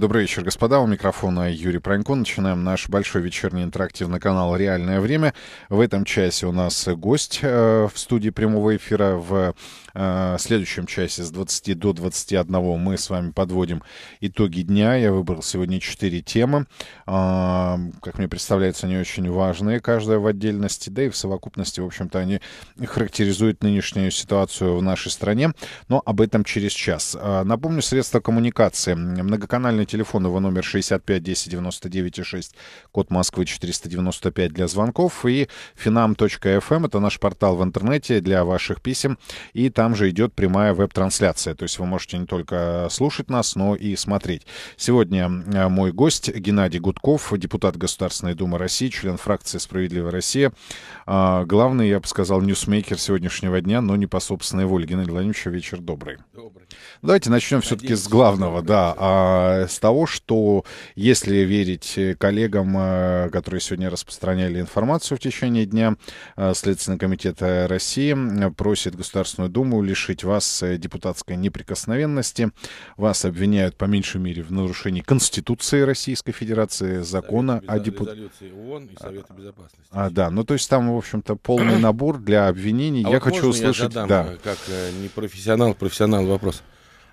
Добрый вечер, господа. У микрофона Юрий Пронько. Начинаем наш большой вечерний интерактив на канал «Реальное время». В этом часе у нас гость э, в студии прямого эфира. В э, следующем часе с 20 до 21 мы с вами подводим итоги дня. Я выбрал сегодня 4 темы. А, как мне представляется, они очень важные, каждая в отдельности, да и в совокупности, в общем-то, они характеризуют нынешнюю ситуацию в нашей стране. Но об этом через час. А, напомню, средства коммуникации. Многоканальный телефон его номер 65 10 99 6, код Москвы 495 для звонков. И finam.fm эм — это наш портал в интернете для ваших писем. И там же идет прямая веб-трансляция. То есть вы можете не только слушать нас, но и смотреть. Сегодня э, мой гость Геннадий Гудков, депутат Государственной Думы России, член фракции «Справедливая Россия», а, главный, я бы сказал, ньюсмейкер сегодняшнего дня, но не по собственной воле. Геннадий Владимирович, вечер добрый. Добрый. Давайте начнем все-таки с главного, добрый. да, а, с того, что если верить э, коллегам, э, которые сегодня распространяли информацию в течение дня, э, Следственный комитет России просит Государственную Думу лишить вас депутатской неприкосновенности. Вас обвиняют по меньшей мере в нарушении Конституции Российской Федерации, закона Совет, о депутатах. А, да, ну то есть там общем-то, полный набор для обвинений. А я вот хочу можно услышать... Я задам, да. Э, как э, не профессионал, профессионал вопрос.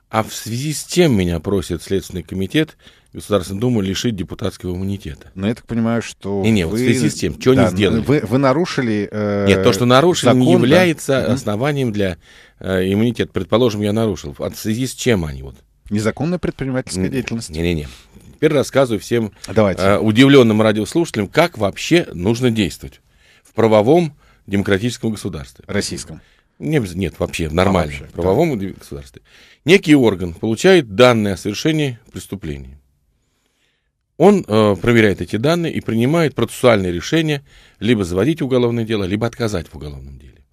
А в связи с тем меня просит Следственный комитет Государственной Думы лишить депутатского иммунитета? Ну, я так понимаю, что... Не, не, вы... в связи с тем, что да, они сделали? Вы, вы нарушили... Э, Нет, то, что нарушили, закон, не является да? основанием для э, иммунитета. Предположим, я нарушил. А в связи с чем они вот? Незаконная предпринимательская деятельность. Не-не-не. Теперь рассказываю всем Давайте. Э, удивленным радиослушателям, как вообще нужно действовать правовом демократическом государстве. Российском. Нет, нет вообще, в нормальном а вообще, правовом да. государстве. Некий орган получает данные о совершении преступления. Он э, проверяет эти данные и принимает процессуальные решения либо заводить уголовное дело, либо отказать в уголовном деле.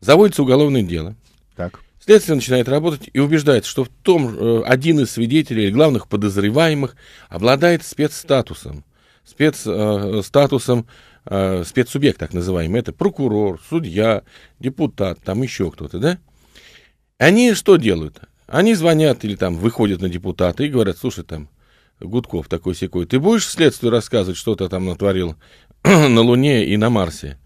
Заводится уголовное дело. Так. Следствие начинает работать и убеждается, что в том э, один из свидетелей или главных подозреваемых обладает спецстатусом, спецстатусом э, э, э, спецсубъект, так называемый, это прокурор, судья, депутат, там еще кто-то, да? Они что делают? Они звонят или там выходят на депутата и говорят, слушай, там, Гудков такой секой, ты будешь следствию рассказывать, что ты там натворил на Луне и на Марсе?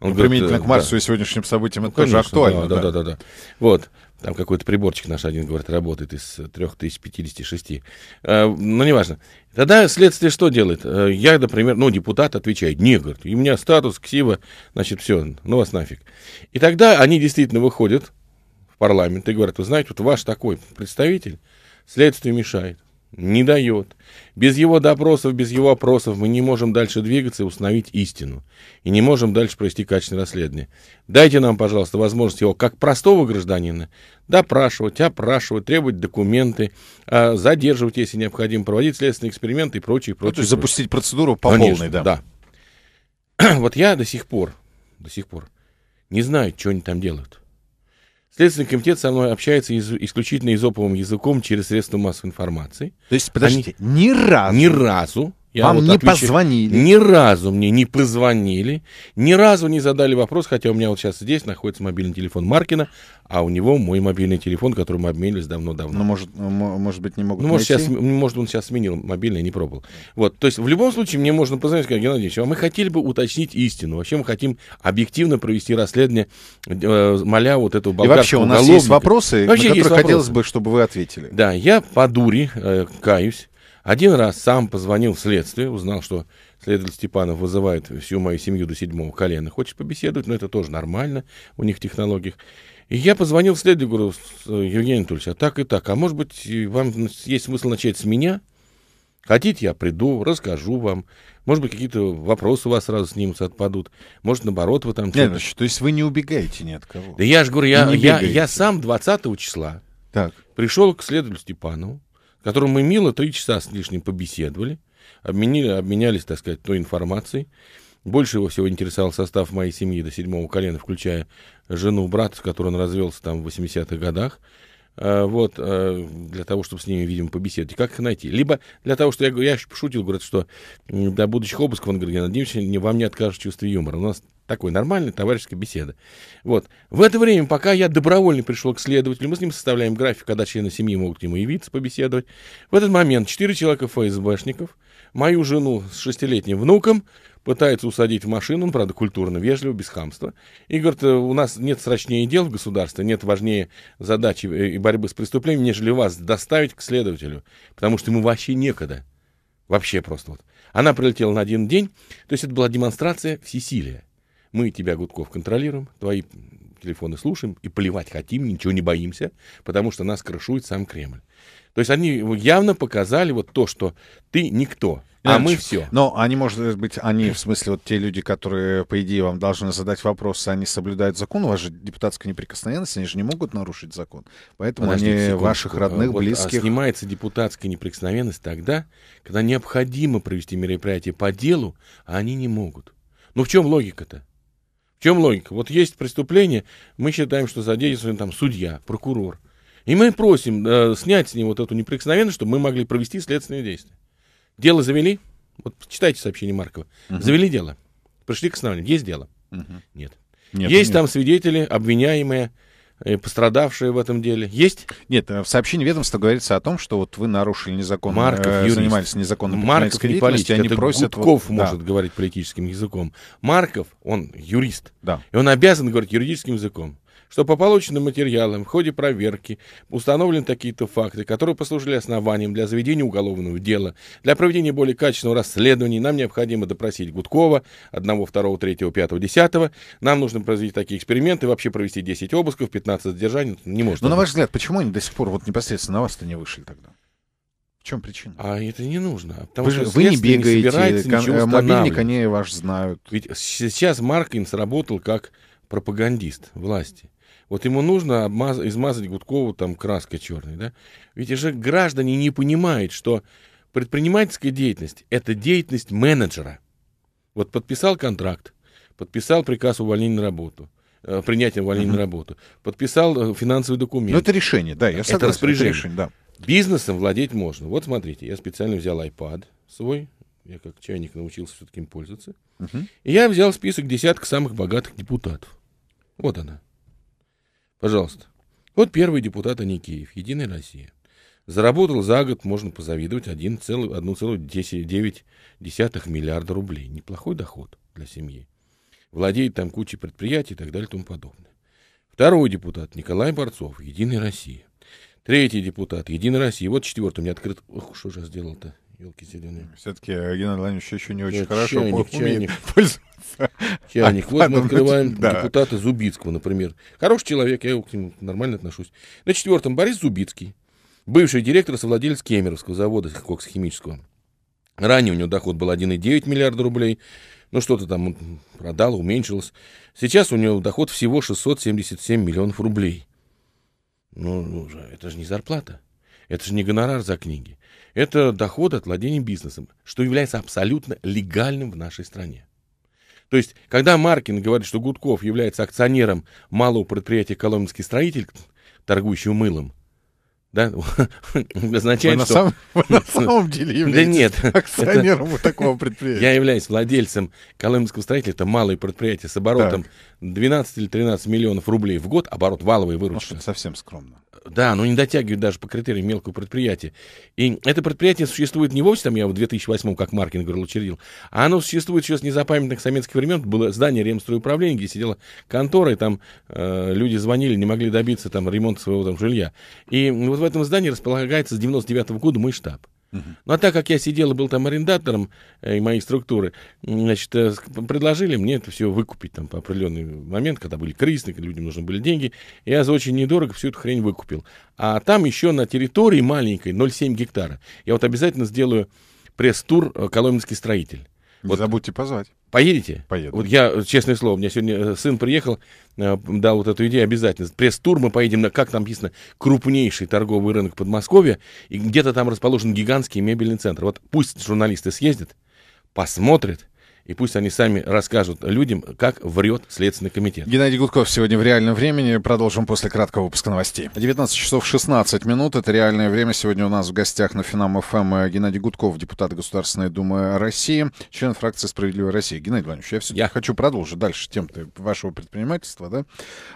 Он ну, говорит, «Э, к Марсу да. и сегодняшним событиям это ну, Конечно, тоже актуально. Да, да, да, да, да. Вот. Там какой-то приборчик наш один, говорит, работает из 3056. Э, а, ну, неважно. Тогда следствие что делает? Э, я, например, ну, депутат отвечает, не, говорит, у меня статус, ксива, значит, все, ну вас нафиг. И тогда они действительно выходят в парламент и говорят, вы знаете, вот ваш такой представитель следствие мешает. Не дает. Без его допросов, без его опросов мы не можем дальше двигаться и установить истину. И не можем дальше провести качественное расследование. Дайте нам, пожалуйста, возможность его, как простого гражданина, допрашивать, опрашивать, требовать документы, а, задерживать, если необходимо, проводить следственные эксперименты и прочее, ну, прочее. то есть запустить процедуру по Конечно, полной, да. да. вот я до сих пор, до сих пор не знаю, что они там делают. Следственный комитет со мной общается из, исключительно изоповым языком через средства массовой информации. То есть, подождите, Они... ни разу? Ни разу я Вам вот не отвечу, позвонили. Ни разу мне не позвонили, ни разу не задали вопрос, хотя у меня вот сейчас здесь находится мобильный телефон Маркина, а у него мой мобильный телефон, который мы обменились давно-давно. Ну, может, э, может быть, не могут ну, может, найти? сейчас, может, он сейчас сменил мобильный, не пробовал. Вот, то есть, в любом случае, мне можно позвонить, сказать, Геннадий Ильич, а мы хотели бы уточнить истину. Вообще, мы хотим объективно провести расследование, э, моля вот эту болгарскую И вообще, у нас уголовника. есть вопросы, вообще на которые есть вопросы. хотелось бы, чтобы вы ответили. Да, я по дури э, каюсь один раз сам позвонил в следствие, узнал, что следователь Степанов вызывает всю мою семью до седьмого колена. Хочет побеседовать, но ну, это тоже нормально у них в технологиях. И я позвонил в следствие, говорю, э, Евгений Анатольевич, а так и так, а может быть, вам есть смысл начать с меня? Хотите, я приду, расскажу вам. Может быть, какие-то вопросы у вас сразу снимутся, отпадут. Может, наоборот, вы там... Нет, значит, то есть вы не убегаете ни от кого? Да я же говорю, я, я, я сам 20 числа так. пришел к следователю Степанову, которым мы мило три часа с лишним побеседовали, обменили, обменялись, так сказать, той информацией. Больше его всего интересовал состав моей семьи до седьмого колена, включая жену брата, с которой он развелся там в 80-х годах, Э, вот, э, для того, чтобы с ними, видимо, побеседовать. Как их найти? Либо для того, что я, я шутил, говорит, что до будущих обысков, он говорит, я надеюсь, не вам не откажет чувство юмора. У нас такой нормальная товарищеская беседа. Вот. В это время, пока я добровольно пришел к следователю, мы с ним составляем график, когда члены семьи могут к нему явиться, побеседовать. В этот момент четыре человека ФСБшников – Мою жену с шестилетним внуком пытается усадить в машину, он, правда, культурно, вежливо, без хамства. И говорит, «Э, у нас нет срочнее дел в государстве, нет важнее задачи э, и борьбы с преступлением, нежели вас доставить к следователю, потому что ему вообще некогда. Вообще просто вот. Она прилетела на один день, то есть это была демонстрация всесилия. Мы тебя, Гудков, контролируем, твои телефоны слушаем и плевать хотим, ничего не боимся, потому что нас крышует сам Кремль. То есть они явно показали вот то, что ты никто, а мы все. Но они, может быть, они, в смысле, вот те люди, которые, по идее, вам должны задать вопросы, они соблюдают закон, у вас же депутатская неприкосновенность, они же не могут нарушить закон. Поэтому Подождите, они секундочку. ваших родных, а вот, а близких... А снимается депутатская неприкосновенность тогда, когда необходимо провести мероприятие по делу, а они не могут. Ну в чем логика-то? чем логика? Вот есть преступление, мы считаем, что задействован там судья, прокурор. И мы просим э, снять с него вот эту неприкосновенность, чтобы мы могли провести следственные действия. Дело завели, вот читайте сообщение Маркова. Угу. Завели дело. Пришли к основанию. Есть дело? Угу. Нет. нет. Есть нет. там свидетели, обвиняемые, и пострадавшие в этом деле. Есть? Нет, э, в сообщении ведомства говорится о том, что вот вы нарушили незаконно, Марков, э, юрист. занимались незаконным Марков не политик, они это просят... Гудков вот, может да. говорить политическим языком. Марков, он юрист, да. и он обязан говорить юридическим языком что по полученным материалам в ходе проверки установлены такие-то факты, которые послужили основанием для заведения уголовного дела. Для проведения более качественного расследования нам необходимо допросить Гудкова, 1, 2, 3, 5, 10. Нам нужно произвести такие эксперименты, вообще провести 10 обысков, 15 задержаний. Ну, не может. Но на ваш взгляд, почему они до сих пор вот непосредственно на вас-то не вышли тогда? В чем причина? А это не нужно. Потому вы, что вы не бегаете, не кон- э, мобильник они ваш знают. Ведь сейчас Маркин сработал как пропагандист власти. Вот ему нужно обмаз... измазать Гудкову там краской черной, да? Ведь же граждане не понимают, что предпринимательская деятельность – это деятельность менеджера. Вот подписал контракт, подписал приказ увольнения на работу э, – принятием увольнения угу. на работу, подписал э, финансовый документ. Но ну, это решение, да, я согласен. Это распоряжение. Это решение, да. Бизнесом владеть можно. Вот смотрите, я специально взял iPad свой, я как чайник научился все-таки им пользоваться. Угу. И я взял список десятка самых богатых депутатов. Вот она. Пожалуйста. Вот первый депутат Аникеев, Единая Россия. Заработал за год, можно позавидовать, 1,9 миллиарда рублей. Неплохой доход для семьи. Владеет там кучей предприятий и так далее и тому подобное. Второй депутат Николай Борцов, Единая Россия. Третий депутат, Единая Россия. Вот четвертый у меня открыт. Ох, что же я сделал-то? елки зеленые. Все-таки э, Геннадий Владимирович еще не очень Нет, хорошо чайник, чайник. пользоваться. Чайник. вот мы открываем да. депутата Зубицкого, например. Хороший человек, я к нему нормально отношусь. На четвертом Борис Зубицкий, бывший директор совладелец Кемеровского завода коксохимического. Ранее у него доход был 1,9 миллиарда рублей. Ну, что-то там продал уменьшилось. Сейчас у него доход всего 677 миллионов рублей. Ну, ну, это же не зарплата. Это же не гонорар за книги. Это доход от владения бизнесом, что является абсолютно легальным в нашей стране. То есть, когда Маркин говорит, что Гудков является акционером малого предприятия «Коломенский строитель», торгующего мылом, да, означает, что... на самом деле являетесь нет, акционером вот такого предприятия. Я являюсь владельцем Колымского строителя, это малое предприятие с оборотом 12 или 13 миллионов рублей в год, оборот валовой ну, выручки. совсем скромно. Да, но не дотягивает даже по критериям мелкого предприятия. И это предприятие существует не вовсе, там я в 2008 как Маркин говорил, учредил, а оно существует сейчас незапамятных советских времен. Было здание Ремстроуправления, где сидела контора, и там э, люди звонили, не могли добиться там ремонта своего там жилья. И вот в этом здании располагается с 99 -го года мой штаб. Ну а так как я сидел и был там арендатором э, и моей структуры, значит, э, предложили мне это все выкупить там по определенный момент, когда были кризисные, людям нужны были деньги. Я за очень недорого всю эту хрень выкупил. А там еще на территории маленькой 0,7 гектара. Я вот обязательно сделаю пресс-тур э, «Коломенский строитель». Не забудьте позвать. Поедете? Поеду. Вот я, честное слово, у меня сегодня э, сын приехал, э, дал вот эту идею обязательно. Пресс-тур мы поедем на, как там написано, крупнейший торговый рынок Подмосковья, и где-то там расположен гигантский мебельный центр. Вот пусть журналисты съездят, посмотрят, и пусть они сами расскажут людям, как врет Следственный комитет. Геннадий Гудков сегодня в реальном времени. Продолжим после краткого выпуска новостей. 19 часов 16 минут. Это реальное время. Сегодня у нас в гостях на Финам ФМ эм Геннадий Гудков, депутат Государственной Думы России, член фракции «Справедливая Россия». Геннадий Иванович, я все я хочу продолжить дальше тем вашего предпринимательства, да,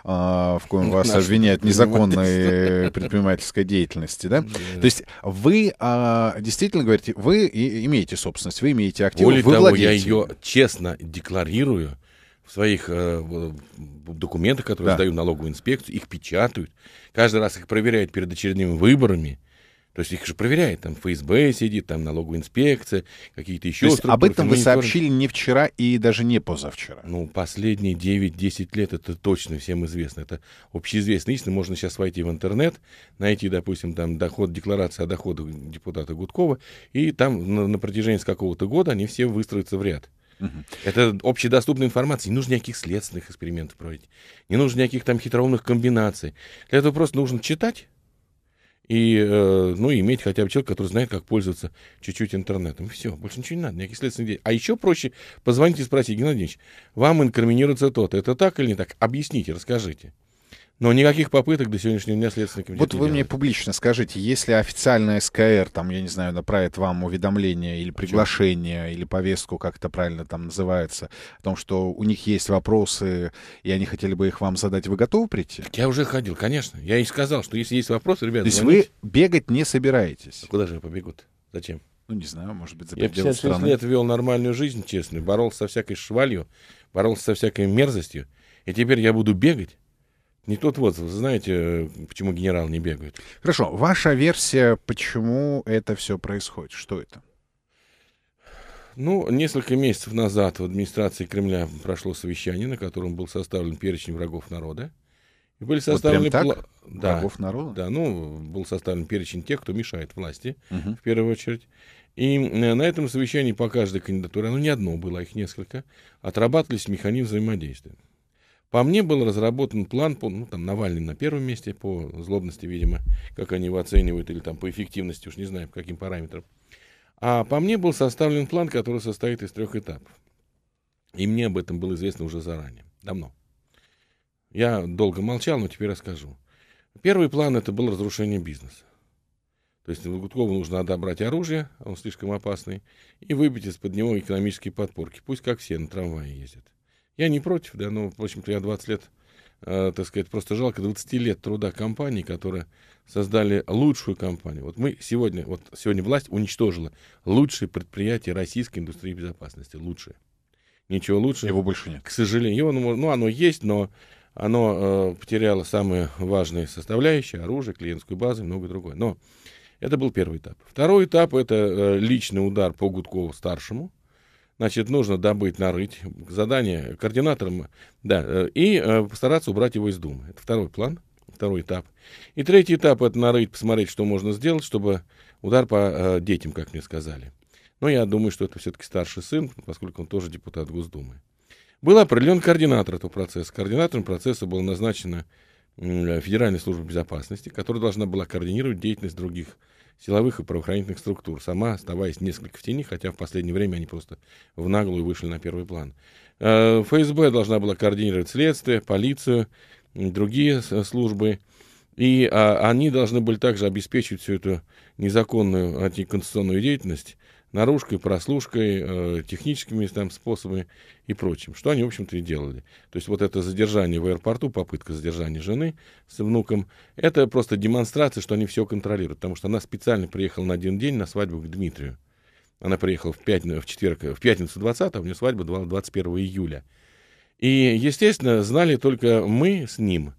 а, в коем вас обвиняют незаконной предпринимательской деятельности, да? да. То есть вы а, действительно говорите, вы имеете собственность, вы имеете активы, Более вы того, владеете. я ее честно декларирую в своих э, документах, которые да. сдаю налоговую инспекцию, их печатают, каждый раз их проверяют перед очередными выборами. То есть их же проверяют там ФСБ сидит, там налоговая инспекция, какие-то еще... То есть об этом вы сообщили не вчера и даже не позавчера. Ну, последние 9-10 лет это точно всем известно. Это общеизвестно. Истина, можно сейчас войти в интернет, найти, допустим, там доход, декларация о доходах депутата Гудкова, и там на, на протяжении какого-то года они все выстроятся в ряд. Это общедоступная информация. Не нужно никаких следственных экспериментов проводить. Не нужно никаких там хитроумных комбинаций. Для этого просто нужно читать и, э, ну, иметь хотя бы человека, который знает, как пользоваться чуть-чуть интернетом. И все, больше ничего не надо, никаких следственных действий. А еще проще позвонить и спросить, Геннадий Ильич, вам инкриминируется то-то, это так или не так? Объясните, расскажите. Но никаких попыток до сегодняшнего дня Следственный Вот вы мне публично скажите, если официальная СКР, там, я не знаю, направит вам уведомление или приглашение, или повестку, как это правильно там называется, о том, что у них есть вопросы, и они хотели бы их вам задать, вы готовы прийти? я уже ходил, конечно. Я и сказал, что если есть вопросы, ребята, То есть вы бегать не собираетесь? А куда же побегут? Зачем? Ну, не знаю, может быть, за Я 56 страны. лет вел нормальную жизнь, честную, боролся со всякой швалью, боролся со всякой мерзостью, и теперь я буду бегать? Не тот отзыв. Знаете, э, почему генерал не бегает? Хорошо. Ваша версия, почему это все происходит? Что это? Ну, несколько месяцев назад в администрации Кремля прошло совещание, на котором был составлен перечень врагов народа. И были составлены вот прям так? Пла... Да, врагов народа? Да, ну, был составлен перечень тех, кто мешает власти, угу. в первую очередь. И э, на этом совещании по каждой кандидатуре, ну, не одно было, а их несколько, отрабатывались механизмы взаимодействия. По мне был разработан план, по, ну, там Навальный на первом месте по злобности, видимо, как они его оценивают, или там по эффективности, уж не знаю, по каким параметрам. А по мне был составлен план, который состоит из трех этапов. И мне об этом было известно уже заранее, давно. Я долго молчал, но теперь расскажу. Первый план это было разрушение бизнеса. То есть Лугуткову нужно отобрать оружие, он слишком опасный, и выбить из-под него экономические подпорки. Пусть как все на трамвае ездят. Я не против, да, но, в общем-то, я 20 лет, э, так сказать, просто жалко 20 лет труда компании, которые создали лучшую компанию. Вот мы сегодня, вот сегодня власть уничтожила лучшие предприятия российской индустрии безопасности, лучшие. Ничего лучше. Его больше нет. К сожалению, его, ну, ну оно есть, но оно э, потеряло самые важные составляющие, оружие, клиентскую базу и многое другое. Но это был первый этап. Второй этап — это э, личный удар по Гудкову-старшему — значит, нужно добыть, нарыть задание координаторам, да, э, и э, постараться убрать его из Думы. Это второй план, второй этап. И третий этап – это нарыть, посмотреть, что можно сделать, чтобы удар по э, детям, как мне сказали. Но я думаю, что это все-таки старший сын, поскольку он тоже депутат Госдумы. Был определен координатор этого процесса. Координатором процесса была назначена э, Федеральная служба безопасности, которая должна была координировать деятельность других силовых и правоохранительных структур, сама оставаясь несколько в тени, хотя в последнее время они просто в наглую вышли на первый план. А, ФСБ должна была координировать следствие, полицию, другие э, службы. И а, они должны были также обеспечить всю эту незаконную антиконституционную деятельность наружкой, прослушкой, э, техническими там способами и прочим, что они, в общем-то, и делали. То есть вот это задержание в аэропорту, попытка задержания жены с внуком, это просто демонстрация, что они все контролируют, потому что она специально приехала на один день на свадьбу к Дмитрию. Она приехала в, пят... в, четверг... в пятницу 20 а у нее свадьба 21 июля. И, естественно, знали только мы с ним,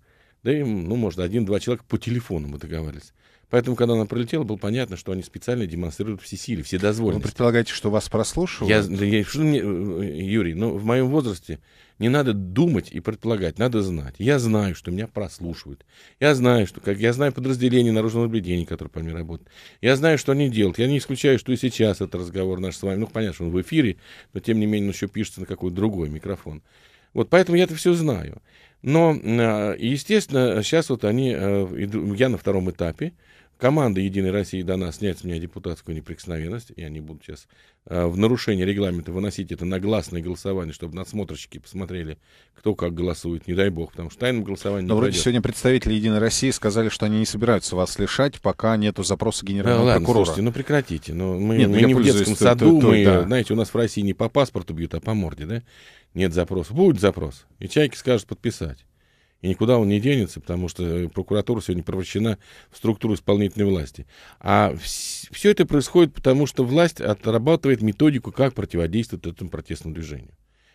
да и, ну, может, один-два человека по телефону мы договаривались. Поэтому, когда она пролетела, было понятно, что они специально демонстрируют все силы, все дозволенности. Вы предполагаете, что вас прослушивают? Я, я, что мне, э, Юрий, ну, в моем возрасте не надо думать и предполагать, надо знать. Я знаю, что меня прослушивают. Я знаю, что как я знаю подразделение наружного наблюдения, которое по мне работает. Я знаю, что они делают. Я не исключаю, что и сейчас этот разговор наш с вами, ну, понятно, что он в эфире, но тем не менее он еще пишется на какой-то другой микрофон. Вот поэтому я это все знаю. Но, э, естественно, сейчас вот они, э, я на втором этапе, Команда «Единой России» дана снять с меня депутатскую неприкосновенность, и они будут сейчас э, в нарушение регламента выносить это на гласное голосование, чтобы надсмотрщики посмотрели, кто как голосует, не дай бог, потому что тайным голосованием Но не вроде пройдет. сегодня представители «Единой России» сказали, что они не собираются вас лишать, пока нету запроса генерального да, ладно, прокурора. Слушайте, ну прекратите, но ну, мы, Нет, ну мы не в детском саду, то, мы, да. знаете, у нас в России не по паспорту бьют, а по морде, да? Нет запроса. Будет запрос, и чайки скажут подписать. И никуда он не денется, потому что э, прокуратура сегодня превращена в структуру исполнительной власти. А вс- все это происходит потому, что власть отрабатывает методику, как противодействовать этому протестному движению.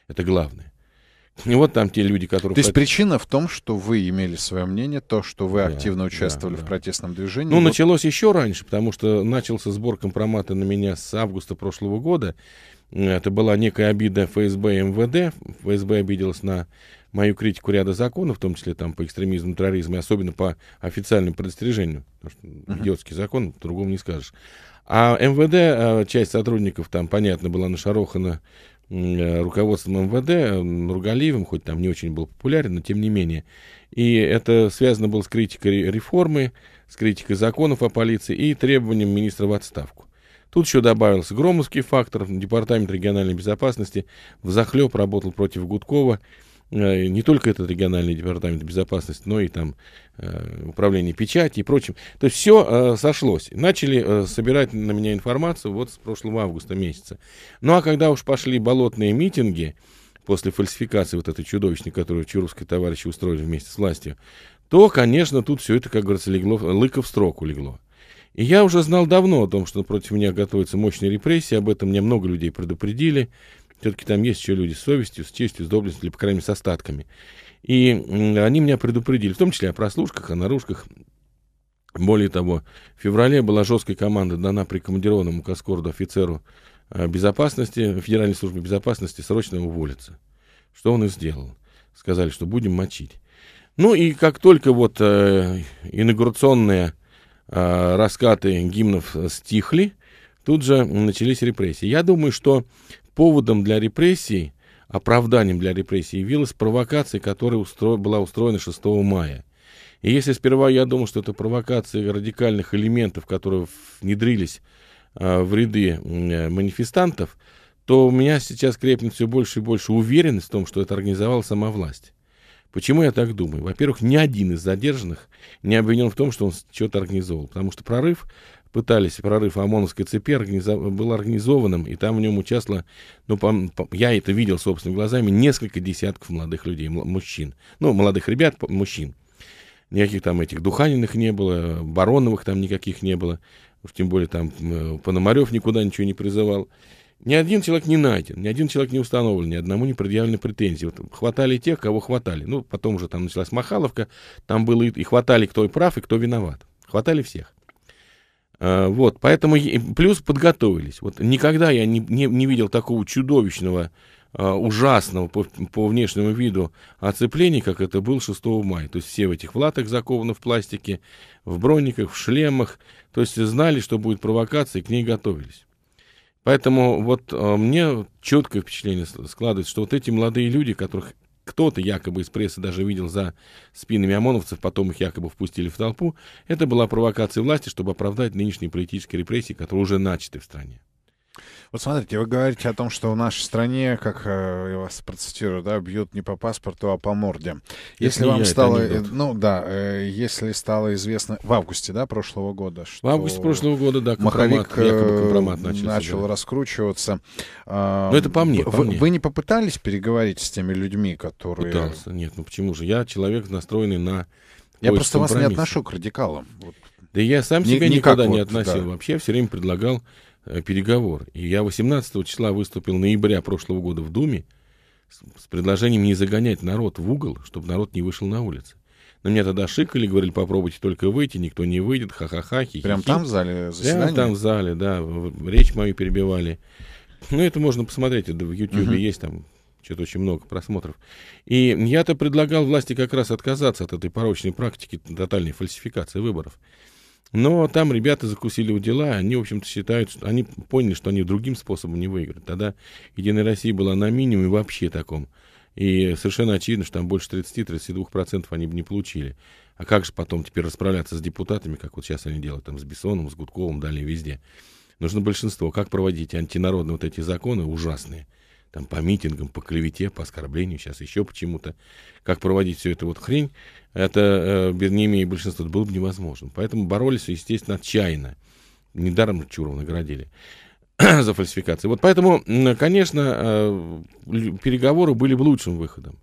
Это главное. И вот там те люди, которые... То есть причина в том, что вы имели свое мнение, то, что вы да, активно участвовали да, да. в протестном движении. Ну, вот... началось еще раньше, потому что начался сбор компромата на меня с августа прошлого года. Э, это была некая обида ФСБ и МВД. ФСБ обиделась на мою критику ряда законов, в том числе там по экстремизму, терроризму, и особенно по официальному предостережению, потому что uh-huh. идиотский закон, по-другому не скажешь. А МВД, а, часть сотрудников там, понятно, была нашарохана э, руководством МВД, Ругалиевым, хоть там не очень был популярен, но тем не менее. И это связано было с критикой реформы, с критикой законов о полиции и требованием министра в отставку. Тут еще добавился громовский фактор. Департамент региональной безопасности в захлеб работал против Гудкова. Э, не только этот региональный департамент безопасности, но и там э, управление печати и прочим. То есть все э, сошлось. Начали собирать на меня информацию вот с прошлого августа месяца. Ну а когда уж пошли болотные митинги, после фальсификации вот этой чудовищной, которую чурусские товарищи устроили вместе с властью, то, конечно, тут все это, как говорится, легло, лыко в строку легло. И я уже знал давно о том, что против меня готовятся мощные репрессии, об этом мне много людей предупредили. Все-таки там есть еще люди с совестью, с честью, с доблестью, или, по крайней мере, с остатками. И они меня предупредили, в том числе о прослушках, о наружках. Более того, в феврале была жесткая команда дана прикомандированному к офицеру э, безопасности, Федеральной службы безопасности, срочно уволиться. Что он и сделал. Сказали, что будем мочить. Ну и как только вот э, инаугурационные э, раскаты гимнов стихли, тут же начались репрессии. Я думаю, что Поводом для репрессий, оправданием для репрессий явилась провокация, которая устро... была устроена 6 мая. И если сперва я думал, что это провокация радикальных элементов, которые внедрились э, в ряды э, манифестантов, то у меня сейчас крепнет все больше и больше уверенность в том, что это организовала сама власть. Почему я так думаю? Во-первых, ни один из задержанных не обвинен в том, что он что-то организовал, потому что прорыв пытались прорыв ОМОНовской цепи, был организованным, и там в нем участвовало, ну, по... По... я это видел собственными глазами, несколько десятков молодых людей, мужчин. Ну, молодых ребят, мужчин. Никаких там этих Духаниных не было, Бароновых там никаких не было. тем более там э, Пономарев никуда ничего не призывал. Ни один человек не найден, ни один человек не установлен, ни одному не предъявлены претензии. Вот хватали тех, кого хватали. Ну, потом уже там началась Махаловка, там было и, и хватали, кто и прав, и кто виноват. Хватали всех. Э, вот, поэтому плюс подготовились. Вот никогда я не, не, не видел такого чудовищного, э, ужасного по, по внешнему виду оцепления, как это был 6 мая. То есть все в этих латах закованы в пластике, в брониках, в шлемах. То есть знали, что будет провокация, и к ней готовились. Поэтому вот э, мне четкое впечатление складывается, что вот эти молодые люди, которых кто-то якобы из прессы даже видел за спинами ОМОНовцев, потом их якобы впустили в толпу, это была провокация власти, чтобы оправдать нынешние политические репрессии, которые уже начаты в стране. Вот смотрите, вы говорите о том, что в нашей стране, как э, я вас процитирую, да, бьют не по паспорту, а по морде. Если, если вам я, стало, э, ну да, э, если стало известно в августе, да, прошлого года, что в августе прошлого года, да, маховик компромат начался, начал да. раскручиваться. А, Но это по мне, по вы, мне. Вы не попытались переговорить с теми людьми, которые? Пытался, нет, ну почему же? Я человек настроенный на я просто вас не отношу к радикалам. Вот. Да я сам Ни, себя никогда не относил да. вообще, все время предлагал Э, переговор. И я 18 числа выступил ноября прошлого года в Думе с, с предложением не загонять народ в угол, чтобы народ не вышел на улицы. На меня тогда шикали, говорили, попробуйте только выйти, никто не выйдет, ха-ха-ха. Хи Прям там в зале заседания? Прям там в зале, да. Речь мою перебивали. Ну, это можно посмотреть, это в Ютьюбе угу. есть там что-то очень много просмотров. И я-то предлагал власти как раз отказаться от этой порочной практики тотальной фальсификации выборов. Но там ребята закусили у дела, они, в общем-то, считают, что они поняли, что они другим способом не выиграют. Тогда Единая Россия была на минимуме вообще таком. И совершенно очевидно, что там больше 30-32% они бы не получили. А как же потом теперь расправляться с депутатами, как вот сейчас они делают, там, с Бессоном, с Гудковым, далее везде. Нужно большинство. Как проводить антинародные вот эти законы ужасные – там по митингам, по клевете, по оскорблению, сейчас еще почему-то, как проводить всю эту вот хрень, это э, без не имея большинства было бы невозможно. Поэтому боролись, естественно, отчаянно. Недаром Чурова наградили за фальсификации. Вот поэтому, конечно, э, переговоры были бы лучшим выходом.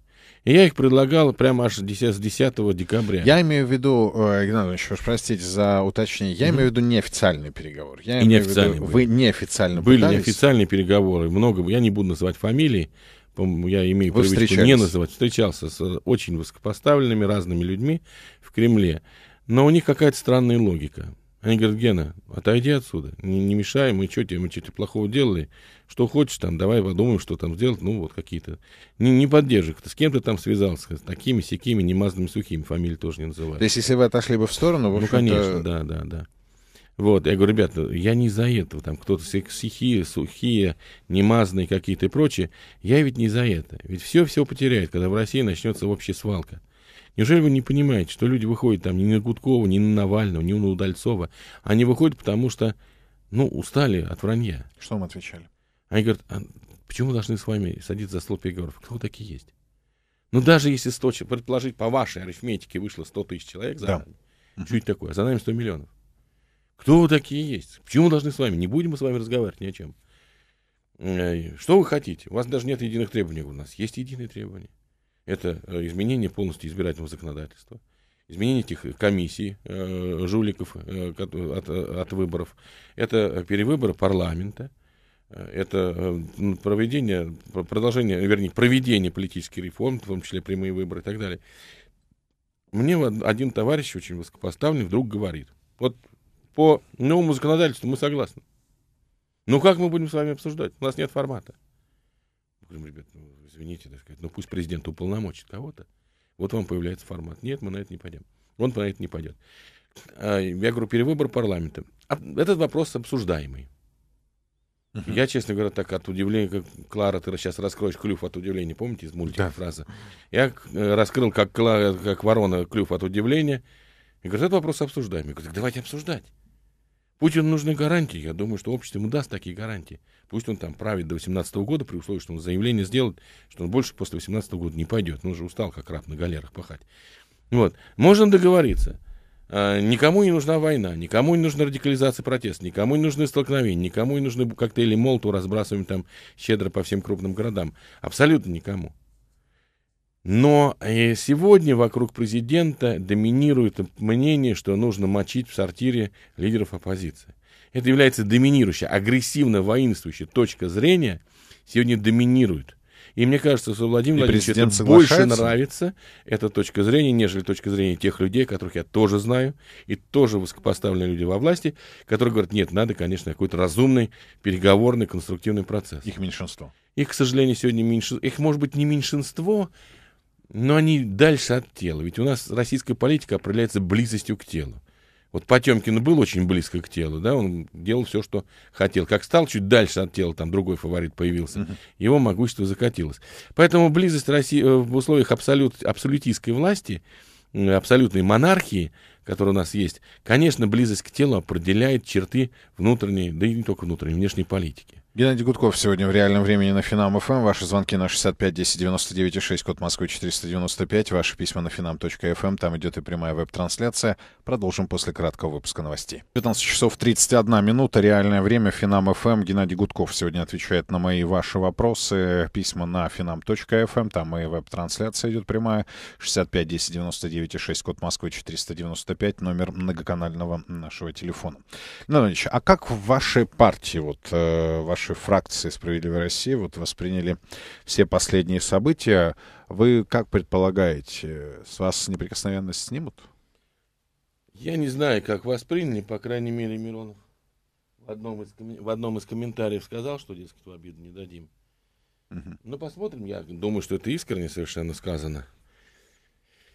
И я их предлагал прямо аж с 10, 10 декабря. Я имею в виду, э, Игнат еще раз простите за уточнение, я mm-hmm. имею в виду неофициальный переговор. Я и неофициальные виду, были. Вы неофициально Были пытались? неофициальные переговоры, много, я не буду называть фамилии, я имею Вы привычку не называть, встречался с э, очень высокопоставленными разными людьми в Кремле, но у них какая-то странная логика. Они говорят, Гена, отойди отсюда, не, не мешай, мы что тебе, мы что тебе плохого делали, что хочешь там, давай подумаем, что там сделать, ну вот какие-то. Не, не поддержи, с кем ты там связался, с такими, сякими, немазными сухими, фамилии тоже не называют. То есть, если вы отошли бы в сторону, в Ну, конечно, да, да, да. Вот, я говорю, ребята, я не за этого, там кто-то сихие, сухие, немазные какие-то и прочее, я ведь не за это. Ведь все-все потеряет, когда в России начнется общая свалка. Неужели вы не понимаете, что люди выходят там не на Гудкова, не на Навального, не на Удальцова? Они выходят, потому что, ну, устали от вранья. Что вам отвечали? Они говорят, а почему должны с вами садиться за стол переговоров? Кто вы такие есть? Ну, даже если 100, предположить, по вашей арифметике вышло 100 тысяч человек за да. нами. Чуть такое, за нами 100 миллионов. Кто вы такие есть? Почему должны с вами? Не будем мы с вами разговаривать ни о чем. Что вы хотите? У вас даже нет единых требований. У нас есть единые требования. Это э, изменение полностью избирательного законодательства, изменение этих э, комиссий э, жуликов э, от, э, от выборов, это перевыборы парламента, это проведение, продолжение, вернее, проведение политических реформ, в том числе прямые выборы и так далее. Мне один товарищ, очень высокопоставленный, вдруг говорит, вот по новому законодательству мы согласны. Но как мы будем с вами обсуждать? У нас нет формата. Говорим, ребят, ну, извините, так сказать, ну пусть президент уполномочит кого-то. Вот вам появляется формат. Нет, мы на это не пойдем. Он на это не пойдет. А, я говорю, перевыбор парламента. А этот вопрос обсуждаемый. Uh-huh. Я, честно говоря, так от удивления, как Клара, ты сейчас раскроешь клюв от удивления, помните из мультика да. фраза? Я э, раскрыл, как, Клара, как ворона, клюв от удивления. И говорю, этот вопрос обсуждаемый. Я говорю, так давайте обсуждать. Путин нужны гарантии. Я думаю, что общество ему даст такие гарантии. Пусть он там правит до 18 года, при условии, что он заявление сделает, что он больше после 18 года не пойдет. Он уже устал, как раб на галерах пахать. Вот. Можно договориться. А, никому не нужна война, никому не нужна радикализация протеста, никому не нужны столкновения, никому не нужны коктейли молту разбрасываем там щедро по всем крупным городам. Абсолютно никому. Но э, сегодня вокруг президента доминирует мнение, что нужно мочить в сортире лидеров оппозиции. Это является доминирующей, агрессивно воинствующей точка зрения сегодня доминирует. И мне кажется, что Владимир Владимирович это больше нравится, эта точка зрения, нежели точка зрения тех людей, которых я тоже знаю, и тоже высокопоставленные люди во власти, которые говорят, нет, надо, конечно, какой-то разумный, переговорный, конструктивный процесс. Их меньшинство. Их, к сожалению, сегодня меньшинство. Их, может быть, не меньшинство, но они дальше от тела. Ведь у нас российская политика определяется близостью к телу. Вот Потемкин был очень близко к телу, да, он делал все, что хотел. Как стал чуть дальше от тела, там другой фаворит появился, его могущество закатилось. Поэтому близость России э, в условиях абсолют, абсолютистской власти, абсолютной монархии, которая у нас есть, конечно, близость к телу определяет черты внутренней, да и не только внутренней, внешней политики. Геннадий Гудков сегодня в реальном времени на Финам ФМ. Эм. Ваши звонки на 65 10 99 6, код Москвы 495. Ваши письма на финам.фм. Эм. Там идет и прямая веб-трансляция. Продолжим после краткого выпуска новостей. 15 часов 31 минута. Реальное время Финам ФМ. Эм. Геннадий Гудков сегодня отвечает на мои ваши вопросы. Письма на финам.фм. Там и веб-трансляция идет прямая. 65 10 99 6, код Москвы 495. Номер многоканального нашего телефона. Геннадий а как в вашей партии, вот э, ваши вашей фракции «Справедливая Россия» вот восприняли все последние события. Вы как предполагаете, с вас неприкосновенность снимут? Я не знаю, как восприняли, по крайней мере, Миронов в одном из, в одном из комментариев сказал, что, дескать, в обиду не дадим. Угу. Ну, посмотрим. Я думаю, что это искренне совершенно сказано.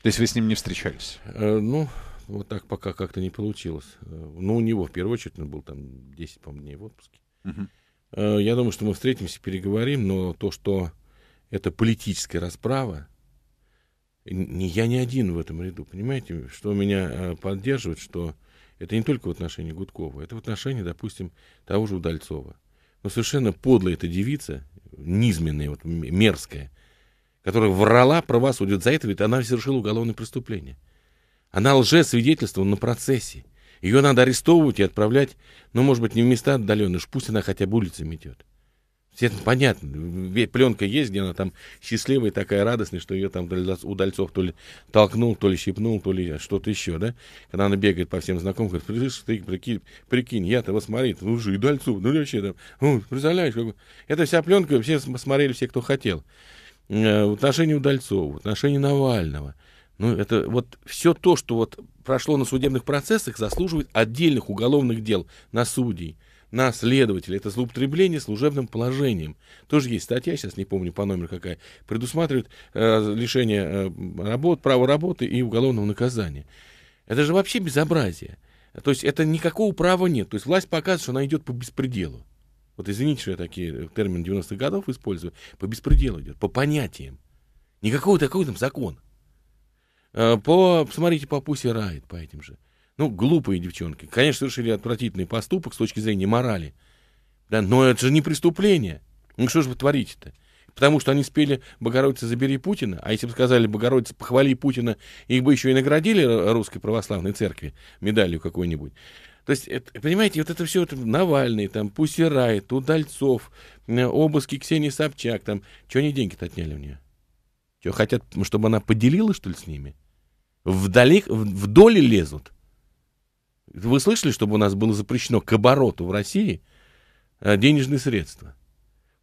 То есть вы с ним не встречались? Э, ну, вот так пока как-то не получилось. Э, ну, у него в первую очередь он был там 10, по-моему, дней в отпуске. Угу. Э, я думаю, что мы встретимся, переговорим, но то, что это политическая расправа, не я не один в этом ряду, понимаете? Что меня э, поддерживает, что это не только в отношении Гудкова, это в отношении, допустим, того же Удальцова. Но совершенно подлая эта девица, низменная, вот, мерзкая, которая врала про вас, правосудие. За это ведь она совершила уголовное преступление. Она лжесвидетельствовала на процессе. Ее надо арестовывать и отправлять, ну, может быть, не в места отдаленные, уж пусть она хотя бы улицы метет. Все это понятно. Пленка есть, где она там счастливая, такая радостная, что ее там у дольцов то ли толкнул, то ли щипнул, то ли что-то еще, да? Когда она бегает по всем знакомым, говорит, слышишь, ты прикинь, прикинь я-то вот смотри, ну же, и дальцов, ну вообще там, ну, представляешь, как... это вся пленка, все смотрели, все, кто хотел. Э, в отношении Удальцова, в отношении Навального, ну, это вот все то, что вот прошло на судебных процессах, заслуживает отдельных уголовных дел на судей, на следователей. Это злоупотребление служебным положением. Тоже есть статья, сейчас не помню по номеру какая, предусматривает э, лишение э, работ, права работы и уголовного наказания. Это же вообще безобразие. То есть это никакого права нет. То есть власть показывает, что она идет по беспределу. Вот извините, что я такие э, термины 90-х годов использую. По беспределу идет, по понятиям. Никакого такого там закона. Э, по, посмотрите по Пусси Райт, по этим же. Ну, глупые девчонки. Конечно, совершили отвратительный поступок с точки зрения морали. Да, но это же не преступление. Ну, что же вы творите-то? Потому что они спели «Богородица, забери Путина», а если бы сказали «Богородица, похвали Путина», их бы еще и наградили Русской Православной Церкви медалью какой-нибудь. То есть, это, понимаете, вот это все, это Навальный, там, Пусирает, Удальцов, обыски Ксении Собчак, там, что они деньги-то отняли у нее? Что, хотят, чтобы она поделилась, что ли, с ними? вдали, вдоль лезут. Вы слышали, чтобы у нас было запрещено к обороту в России э, денежные средства?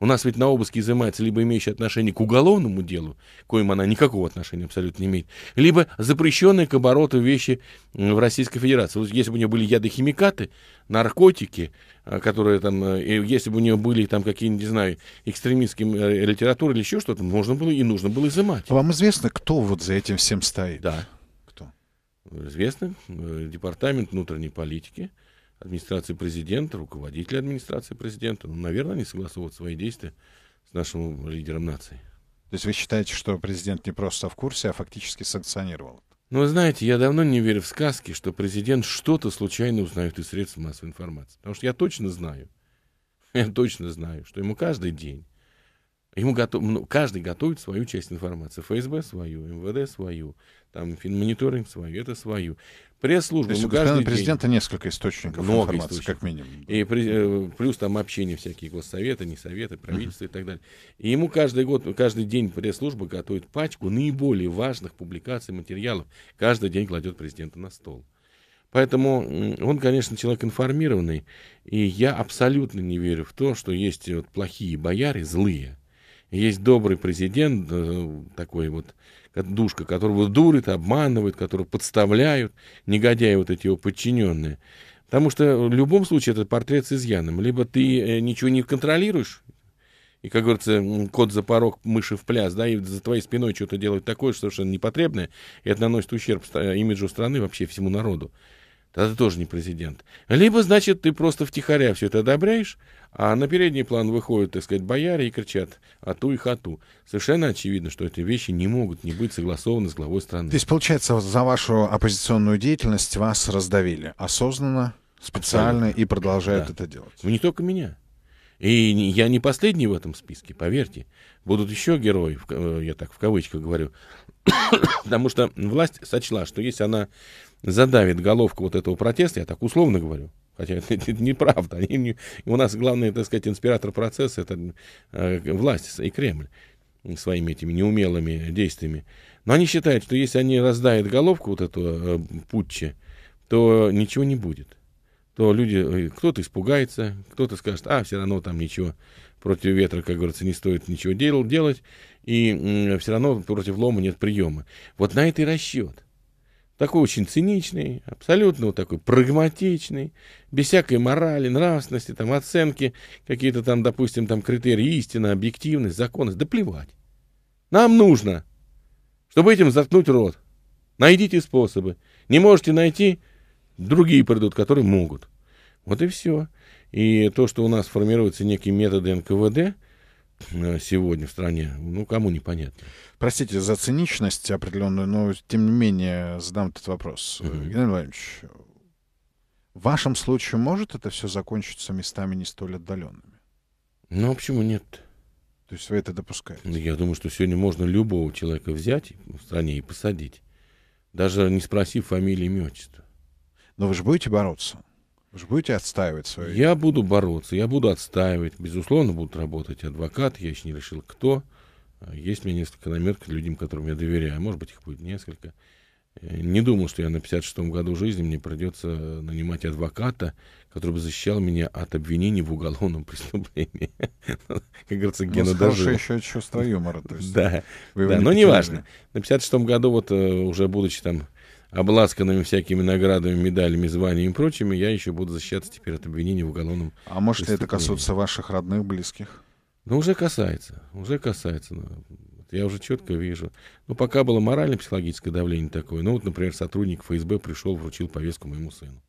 У нас ведь на обыске изымается либо имеющее отношение к уголовному делу, коим она никакого отношения абсолютно не имеет, либо запрещенные к обороту вещи в Российской Федерации. Вот если бы у нее были ядохимикаты, наркотики, э, которые там, э, если бы у нее были там какие-нибудь, не знаю, экстремистские литературы или еще что-то, можно было и нужно было изымать. Вам известно, кто вот за этим всем стоит? Да известно, э, департамент внутренней политики, администрации президента, руководитель администрации президента, ну, наверное, они согласовывают свои действия с нашим лидером нации. То есть вы считаете, что президент не просто в курсе, а фактически санкционировал? Ну, вы знаете, я давно не верю в сказки, что президент что-то случайно узнает из средств массовой информации. Потому что я точно знаю, я точно знаю, что ему каждый день Ему готов, ну, каждый готовит свою часть информации. ФСБ свою, МВД свою, там мониторинг свою, это свою. Пресс-служба. То ну, каждый президента день... несколько источников Много информации, источников. как минимум. И при, э, плюс там общение всякие, госсоветы, не советы, правительства uh-huh. и так далее. И ему каждый год, каждый день пресс-служба готовит пачку наиболее важных публикаций, материалов. Каждый день кладет президента на стол. Поэтому он, конечно, человек информированный, и я абсолютно не верю в то, что есть э, вот плохие бояре, злые, есть добрый президент, э, такой вот душка, которого дурит, обманывают, которого подставляют, негодяи вот эти его подчиненные. Потому что в любом случае этот портрет с изъяном. Либо ты э, ничего не контролируешь, и, как говорится, кот за порог, мыши в пляс, да, и за твоей спиной что-то делают такое, что совершенно непотребное, и это наносит ущерб э, имиджу страны, вообще всему народу. Тогда ты тоже не президент. Либо, значит, ты просто втихаря все это одобряешь, а на передний план выходят, так сказать, бояре и кричат «Ату и хату». Совершенно очевидно, что эти вещи не могут не быть согласованы с главой страны. То есть, получается, за вашу оппозиционную деятельность вас раздавили осознанно, специально Абсолютно. и продолжают да. это делать. Ну, не только меня. И я не последний в этом списке, поверьте. Будут еще герои, э, я так в кавычках говорю. Потому что власть сочла, что если она задавит головку вот этого протеста, я так условно говорю, хотя это, это неправда, они не, у нас главный, так сказать, инспиратор процесса, это э, власть и Кремль своими этими неумелыми действиями. Но они считают, что если они раздают головку вот этого э, путча, то ничего не будет. То люди, э, кто-то испугается, кто-то скажет, а, все равно там ничего против ветра, как говорится, не стоит ничего дел, делать, и э, все равно против лома нет приема. Вот на это и расчет такой очень циничный, абсолютно вот такой прагматичный, без всякой морали, нравственности, там, оценки, какие-то там, допустим, там критерии истины, объективность, законность, да плевать. Нам нужно, чтобы этим заткнуть рот. Найдите способы. Не можете найти, другие придут, которые могут. Вот и все. И то, что у нас формируются некие методы НКВД – Э, сегодня в стране, ну, кому непонятно. Простите за циничность определенную, но тем не менее задам этот вопрос. Mm-hmm. Геннадий Владимирович, в вашем случае может это все закончиться местами не столь отдаленными? Ну, а почему нет? То есть вы это допускаете? Я думаю, что сегодня можно любого человека взять в стране и посадить, даже не спросив фамилии, имя, отчество. Но вы же будете бороться? Вы же будете отстаивать свои... Я буду бороться, я буду отстаивать. Безусловно, будут работать адвокат. я еще не решил, кто. А, есть у меня несколько намерок людям, которым я доверяю. Может быть, их будет несколько. Э, не думал, что я на 56-м году жизни мне придется нанимать адвоката, который бы защищал меня от обвинений в уголовном преступлении. Как говорится, ну, Гена дожил. еще чувство юмора. Да, но неважно. На 56-м году, вот э, уже будучи там обласканными всякими наградами, медалями, званиями и прочими, я еще буду защищаться теперь от обвинений в уголовном А может, это касается ваших родных, близких? Ну, уже касается, уже касается. Я уже четко вижу. Ну, пока было морально-психологическое давление такое. Ну, вот, например, сотрудник ФСБ пришел, вручил повестку моему сыну,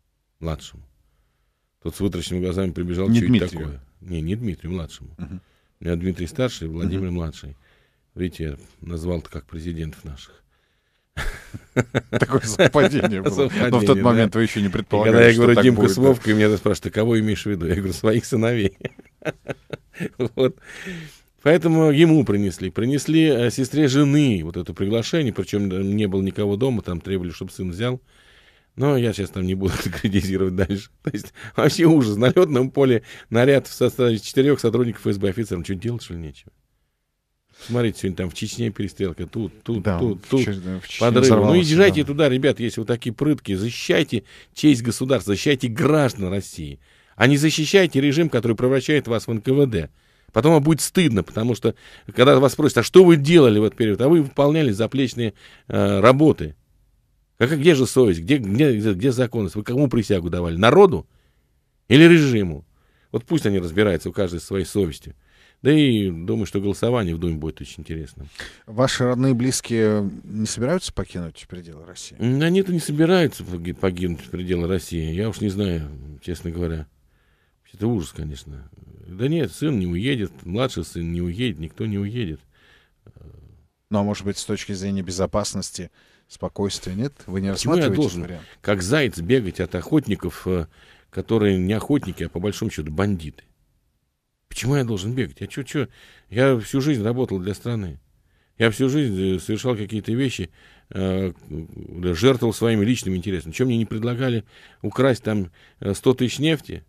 младшему. Тот с вытраченными глазами прибежал, не что Дмитрию. такое. Не, не Дмитрию, младшему. Угу. У меня Дмитрий старший, Владимир угу. младший. Видите, я назвал-то как президентов наших. Такое совпадение было. Совпадение, Но в тот да. момент вы еще не предполагали, Когда я что говорю Димка будет, с Вовкой, да? меня спрашивают, кого имеешь в виду? Я говорю, своих сыновей. вот. Поэтому ему принесли. Принесли э, сестре жены вот это приглашение, причем не было никого дома, там требовали, чтобы сын взял. Но я сейчас там не буду критизировать дальше. То есть вообще ужас. На летном поле наряд в составе четырех сотрудников ФСБ офицером. Что делать, что ли, нечего? Смотрите, сегодня там в Чечне перестрелка, тут, тут, да, тут, тут, подрыв. Ну и езжайте да. туда, ребят, если вот такие прытки, защищайте честь государства, защищайте граждан России, а не защищайте режим, который превращает вас в НКВД. Потом вам будет стыдно, потому что, когда вас спросят, а что вы делали в этот период, а вы выполняли заплечные э, работы. А где же совесть, где, где, где законность? Вы кому присягу давали? Народу или режиму? Вот пусть они разбираются, у каждой своей совестью. Да и думаю, что голосование в Думе будет очень интересным. Ваши родные и близкие не собираются покинуть пределы России? Они-то не собираются покинуть пределы России. Я уж не знаю, честно говоря. Это ужас, конечно. Да нет, сын не уедет, младший сын не уедет, никто не уедет. Но, ну, а может быть, с точки зрения безопасности, спокойствия нет? Вы не рассматриваете я должен, вариант? как заяц, бегать от охотников, э, которые не охотники, а по большому счету бандиты? Почему я должен бегать? Я чё, чё? Я всю жизнь работал для страны. Я всю жизнь э, совершал какие-то вещи, э, жертвовал своими личными интересами. Чем мне не предлагали украсть там 100 э, тысяч нефти,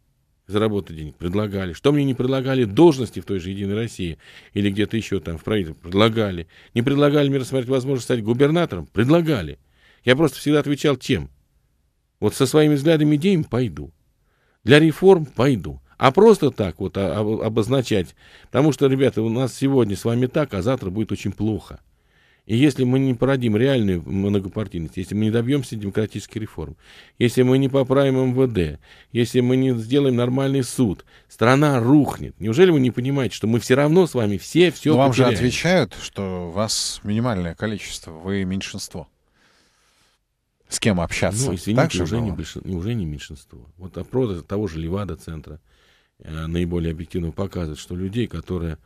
заработать денег? Предлагали. Что мне не предлагали должности в той же «Единой России» или где-то еще там в правительстве? Предлагали. Не предлагали мне рассмотреть возможность стать губернатором? Предлагали. Я просто всегда отвечал тем: Вот со своими взглядами, идеями пойду. Для реформ пойду. А просто так вот обозначать. Потому что, ребята, у нас сегодня с вами так, а завтра будет очень плохо. И если мы не породим реальную многопартийность, если мы не добьемся демократических реформ, если мы не поправим МВД, если мы не сделаем нормальный суд, страна рухнет. Неужели вы не понимаете, что мы все равно с вами все все Но Вам же отвечают, что вас минимальное количество, вы меньшинство. С кем общаться? Ну, извините, так уже, не больш... уже не меньшинство. Вот опросы того же Левада-центра, Э, наиболее объективно показывает, что людей, которые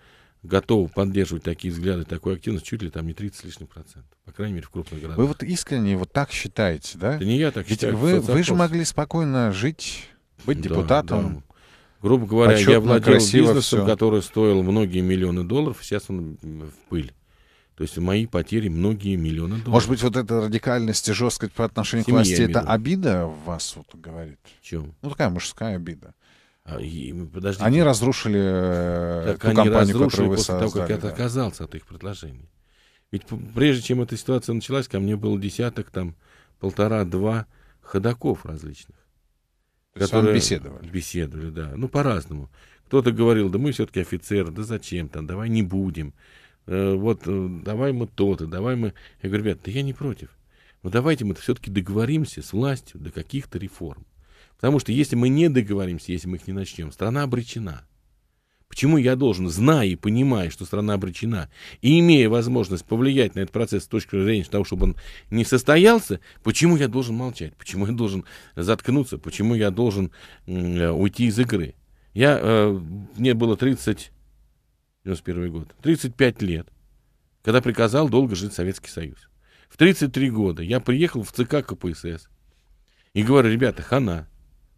готовы поддерживать такие взгляды, такую активность, чуть ли там не 30 лишних процентов. По крайней мере, в крупных городах. Вы вот искренне вот так считаете, да? Это не я так Ведь считаю. Вы, вы же могли спокойно жить, быть депутатом. Да, да. Грубо говоря, Почетно, я владел бизнесом, все. который стоил многие миллионы долларов, сейчас он в пыль. То есть мои потери многие миллионы долларов. Может быть, вот эта радикальность и жесткость по отношению Семья к власти, это обида вас вот, говорит? Чем? Ну, такая мужская обида. А, подождите. Они разрушили э, так, ту они компанию, разрушили которую вы после создали, того, как да. я отказался от их предложений. Ведь прежде чем эта ситуация началась, ко мне было десяток, там, полтора-два ходаков различных. Которые беседовали. Беседовали, да. Ну, по-разному. Кто-то говорил, да мы все-таки офицеры, да зачем там, давай не будем. Э, вот, э, давай мы то-то, давай мы... Я говорю, ребят, да я не против. Но давайте мы все-таки договоримся с властью до каких-то реформ. Потому что если мы не договоримся, если мы их не начнем, страна обречена. Почему я должен, зная и понимая, что страна обречена, и имея возможность повлиять на этот процесс с точки зрения того, чтобы он не состоялся, почему я должен молчать? Почему я должен заткнуться? Почему я должен э, уйти из игры? Я, э, мне было 30, 91 год, 35 лет, когда приказал долго жить Советский Союз. В 33 года я приехал в ЦК КПСС и говорю, ребята, хана,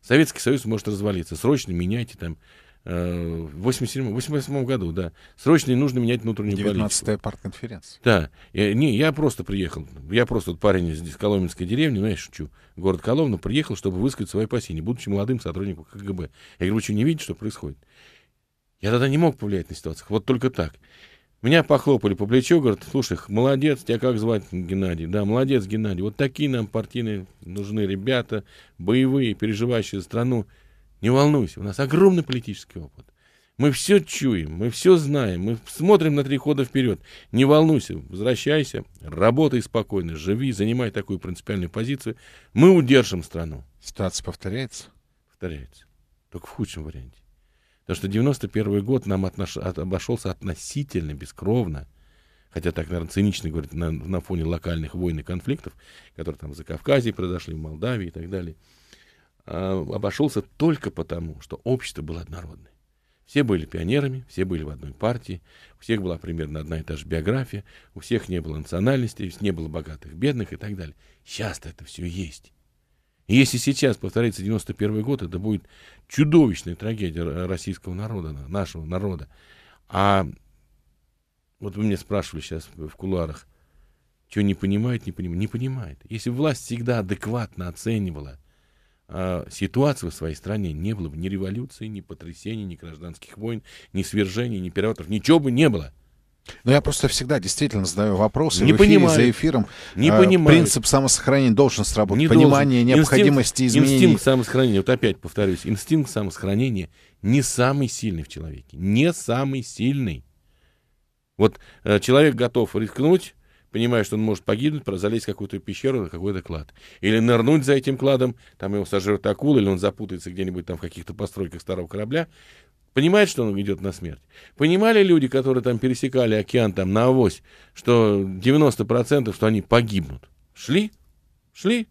Советский Союз может развалиться. Срочно меняйте там э, в 87 88 году, да. Срочно нужно менять внутреннюю 19 политику. 19-я конференция. Да. Я, не, я просто приехал. Я просто вот парень из, из Коломенской деревни, ну, я шучу, город Коломна, приехал, чтобы высказать свои опасения, будучи молодым сотрудником КГБ. Я говорю, вы что, не видите, что происходит? Я тогда не мог повлиять на ситуацию. Вот только так. Меня похлопали по плечу, говорят, слушай, молодец, тебя как звать, Геннадий? Да, молодец, Геннадий. Вот такие нам партийные нужны ребята, боевые, переживающие страну. Не волнуйся, у нас огромный политический опыт. Мы все чуем, мы все знаем, мы смотрим на три хода вперед. Не волнуйся, возвращайся, работай спокойно, живи, занимай такую принципиальную позицию. Мы удержим страну. Ситуация повторяется? Повторяется. Только в худшем варианте. Потому что 91 год нам отнош... от... обошелся относительно бескровно, хотя так, наверное, цинично говорят, на... на фоне локальных войн и конфликтов, которые там в Закавказье произошли, в Молдавии и так далее, а... обошелся только потому, что общество было однородное. Все были пионерами, все были в одной партии, у всех была примерно одна и та же биография, у всех не было национальностей, не было богатых, бедных и так далее. Сейчас-то это все есть. Если сейчас повторится 91 год, это будет чудовищная трагедия российского народа, нашего народа. А вот вы меня спрашивали сейчас в куларах, что не понимает, не понимает. Не понимает. Если власть всегда адекватно оценивала э, ситуацию в своей стране, не было бы ни революции, ни потрясений, ни гражданских войн, ни свержений, ни переворотов. Ничего бы не было. Но ну, я просто всегда действительно задаю вопросы. Не в эфире, за эфиром. Не а, понимаю. Принцип самосохранения должен сработать. Не Понимание должен. необходимости инстинкт, изменений. Инстинкт самосохранения, вот опять повторюсь, инстинкт самосохранения не самый сильный в человеке. Не самый сильный. Вот э, человек готов рискнуть, понимая, что он может погибнуть, залезть в какую-то пещеру на какой-то клад. Или нырнуть за этим кладом, там его сожрет акула, или он запутается где-нибудь там в каких-то постройках старого корабля. Понимает, что он идет на смерть. Понимали люди, которые там пересекали океан там на авось, что 90% что они погибнут. Шли? Шли?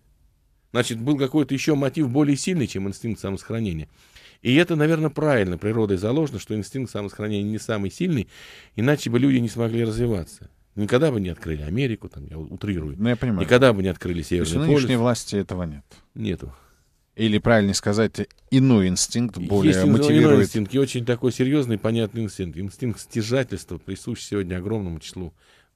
Значит, был какой-то еще мотив более сильный, чем инстинкт самосохранения. И это, наверное, правильно природой заложено, что инстинкт самосохранения не самый сильный, иначе бы люди не смогли развиваться. Никогда бы не открыли Америку, там я утрирую. Ну, я понимаю. Никогда бы не открыли Северный То ну, есть, полюс. нынешней власти этого нет. Нету или, правильно сказать, иной инстинкт более Есть мотивирует. Иной инстинкт, и очень такой серьезный, понятный инстинкт. Инстинкт стяжательства присущ сегодня огромному числу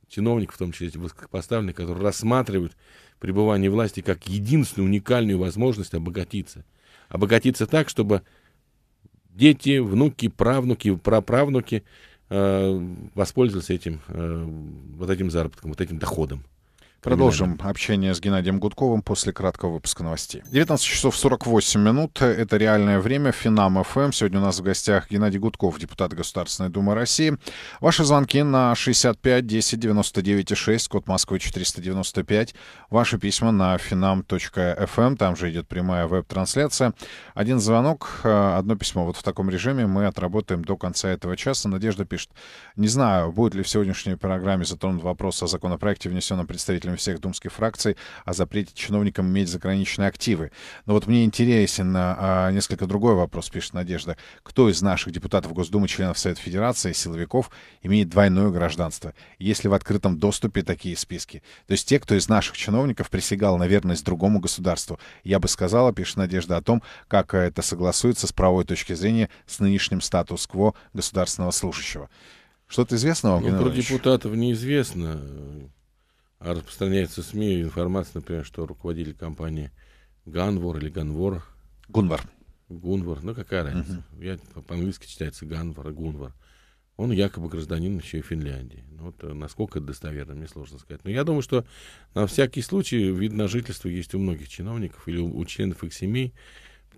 чиновников, в том числе высокопоставленных, которые рассматривают пребывание власти как единственную уникальную возможность обогатиться. Обогатиться так, чтобы дети, внуки, правнуки, праправнуки э, воспользовались этим, э, вот этим заработком, вот этим доходом. Продолжим общение с Геннадием Гудковым после краткого выпуска новостей. 19 часов 48 минут. Это реальное время. Финам ФМ. Сегодня у нас в гостях Геннадий Гудков, депутат Государственной Думы России. Ваши звонки на 65 10 99 6, код Москвы 495. Ваши письма на finam.fm. Эм. Там же идет прямая веб-трансляция. Один звонок, э, одно письмо. Вот в таком режиме мы отработаем до конца этого часа. Надежда пишет. Не знаю, будет ли в сегодняшней программе затронут вопрос о законопроекте, внесенном представителем представителям всех думских фракций о а запрете чиновникам иметь заграничные активы. Но вот мне интересен а, а, несколько другой вопрос, пишет Надежда. Кто из наших депутатов Госдумы, членов Совета Федерации, силовиков имеет двойное гражданство? Есть ли в открытом доступе такие списки? То есть те, кто из наших чиновников присягал на верность другому государству. Я бы сказала, пишет Надежда, о том, как это согласуется с правовой точки зрения с нынешним статус-кво государственного служащего. Что-то известно вам, ну, Про депутатов неизвестно. А распространяется СМИ информация, например, что руководитель компании Ганвор или Ганвор. Гунвар. Гунвар, ну какая разница. Угу. Я, по-английски читается Ганвар, и Гунвар. Он якобы гражданин еще и Финляндии. Ну, вот э, насколько это достоверно, мне сложно сказать. Но я думаю, что на всякий случай вид на жительство есть у многих чиновников или у, у членов их семей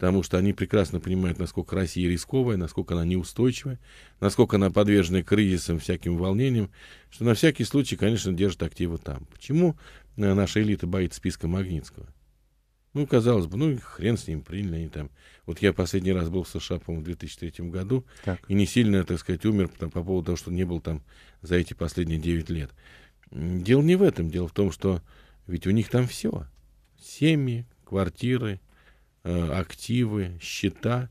потому что они прекрасно понимают, насколько Россия рисковая, насколько она неустойчивая, насколько она подвержена кризисам, всяким волнениям, что на всякий случай, конечно, держат активы там. Почему э, наша элита боится списка Магнитского? Ну, казалось бы, ну, хрен с ним, приняли они там. Вот я последний раз был в США, по-моему, в 2003 году, так. и не сильно, так сказать, умер там, по поводу того, что не был там за эти последние 9 лет. Дело не в этом, дело в том, что ведь у них там все. Семьи, квартиры, Э, активы, счета.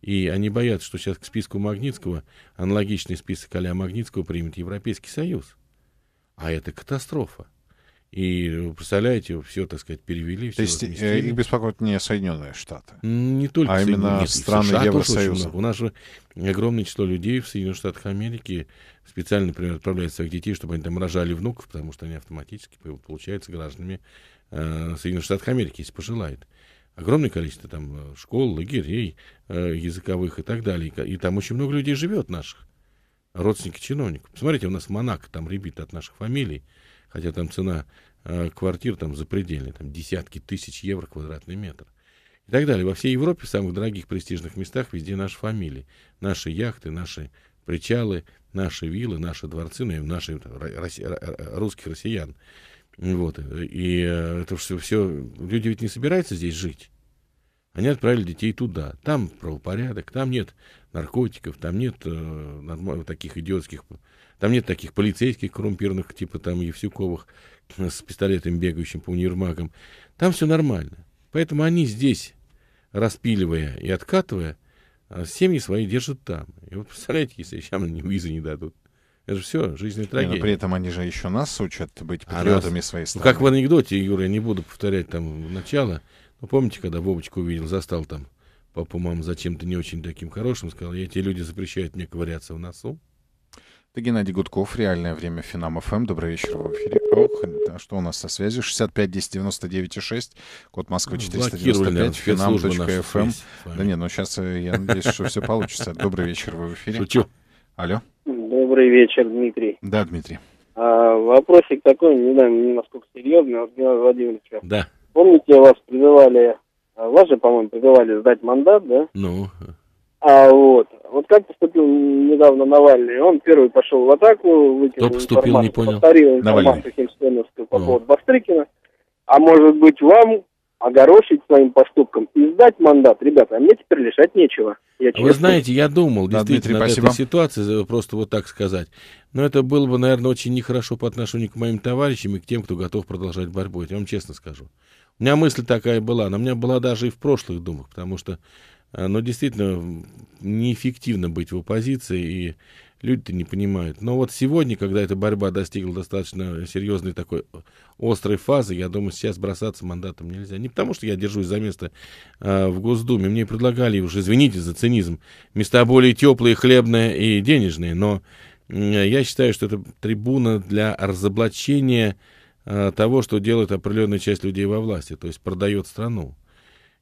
И они боятся, что сейчас к списку Магнитского аналогичный список а Магнитского примет Европейский Союз. А это катастрофа. И, представляете, все, так сказать, перевели. То есть э, разместили. их беспокоят не Соединенные Штаты? Не только а именно Нет, страны США Евросоюза. У нас же огромное число людей в Соединенных Штатах Америки специально, например, отправляют своих детей, чтобы они там рожали внуков, потому что они автоматически получаются гражданами э, Соединенных Штатов Америки, если пожелают огромное количество там э, школ, лагерей э, языковых и так далее. И, там очень много людей живет наших, родственники чиновников. Посмотрите, у нас Монако там ребит от наших фамилий, хотя там цена э, квартир там запредельная, там десятки тысяч евро квадратный метр. И так далее. Во всей Европе, в самых дорогих престижных местах, везде наши фамилии, наши яхты, наши причалы, наши виллы, наши дворцы, ну наши русских россиян. Вот. Э, и это все, все... Люди ведь не собираются здесь жить. Они отправили детей туда. Там правопорядок, там нет наркотиков, там нет э, таких идиотских... Там нет таких полицейских коррумпированных, типа там Евсюковых, э, с пистолетом бегающим по универмагам. Там все нормально. Поэтому они здесь, распиливая и откатывая, э, семьи свои держат там. И вот представляете, если сейчас не визы не дадут. Это же все, жизнь и трагедия. Не, но при этом они же еще нас учат быть а патриотами а раз... своей ну, страны. Ну, как в анекдоте, Юра, я не буду повторять там начало. Но ну, помните, когда Вовочка увидел, застал там папу, маму зачем-то не очень таким хорошим, сказал, эти люди запрещают мне ковыряться в носу. Это Геннадий Гудков, реальное время Финам ФМ. Добрый вечер в эфире. Ох, а что у нас со связью? 65 10 99 6, код Москвы 495, ну, финам.фм. Да нет, ну сейчас э, я надеюсь, что все получится. Добрый вечер, вы в эфире. Шучу. Алло. Добрый вечер, Дмитрий. Да, Дмитрий. А, вопросик такой, не знаю, насколько серьезный, от Геннадия Владимировича. Да. Помните, вас призывали, а, вас же, по-моему, призывали сдать мандат, да? Ну. А вот, вот как поступил недавно Навальный? Он первый пошел в атаку, выкинул Кто поступил, не понял. повторил информацию Навальный. Химстеновскую по ну. поводу Бастрыкина. А может быть, вам огорошить своим поступком и сдать мандат. Ребята, а мне теперь лишать нечего. Я Вы знаете, я думал да, действительно Дмитрий, над этой ситуации э, просто вот так сказать. Но это было бы, наверное, очень нехорошо по отношению к моим товарищам и к тем, кто готов продолжать борьбу. Я вам честно скажу. У меня мысль такая была, она у меня была даже и в прошлых думах, потому что, э, ну, действительно, неэффективно быть в оппозиции и люди-то не понимают. Но вот сегодня, когда эта борьба достигла достаточно серьезной такой острой фазы, я думаю, сейчас бросаться мандатом нельзя. Не потому, что я держусь за место э, в Госдуме. Мне предлагали уж, извините за цинизм, места более теплые, хлебные и денежные. Но э, я считаю, что это трибуна для разоблачения э, того, что делает определенная часть людей во власти. То есть продает страну.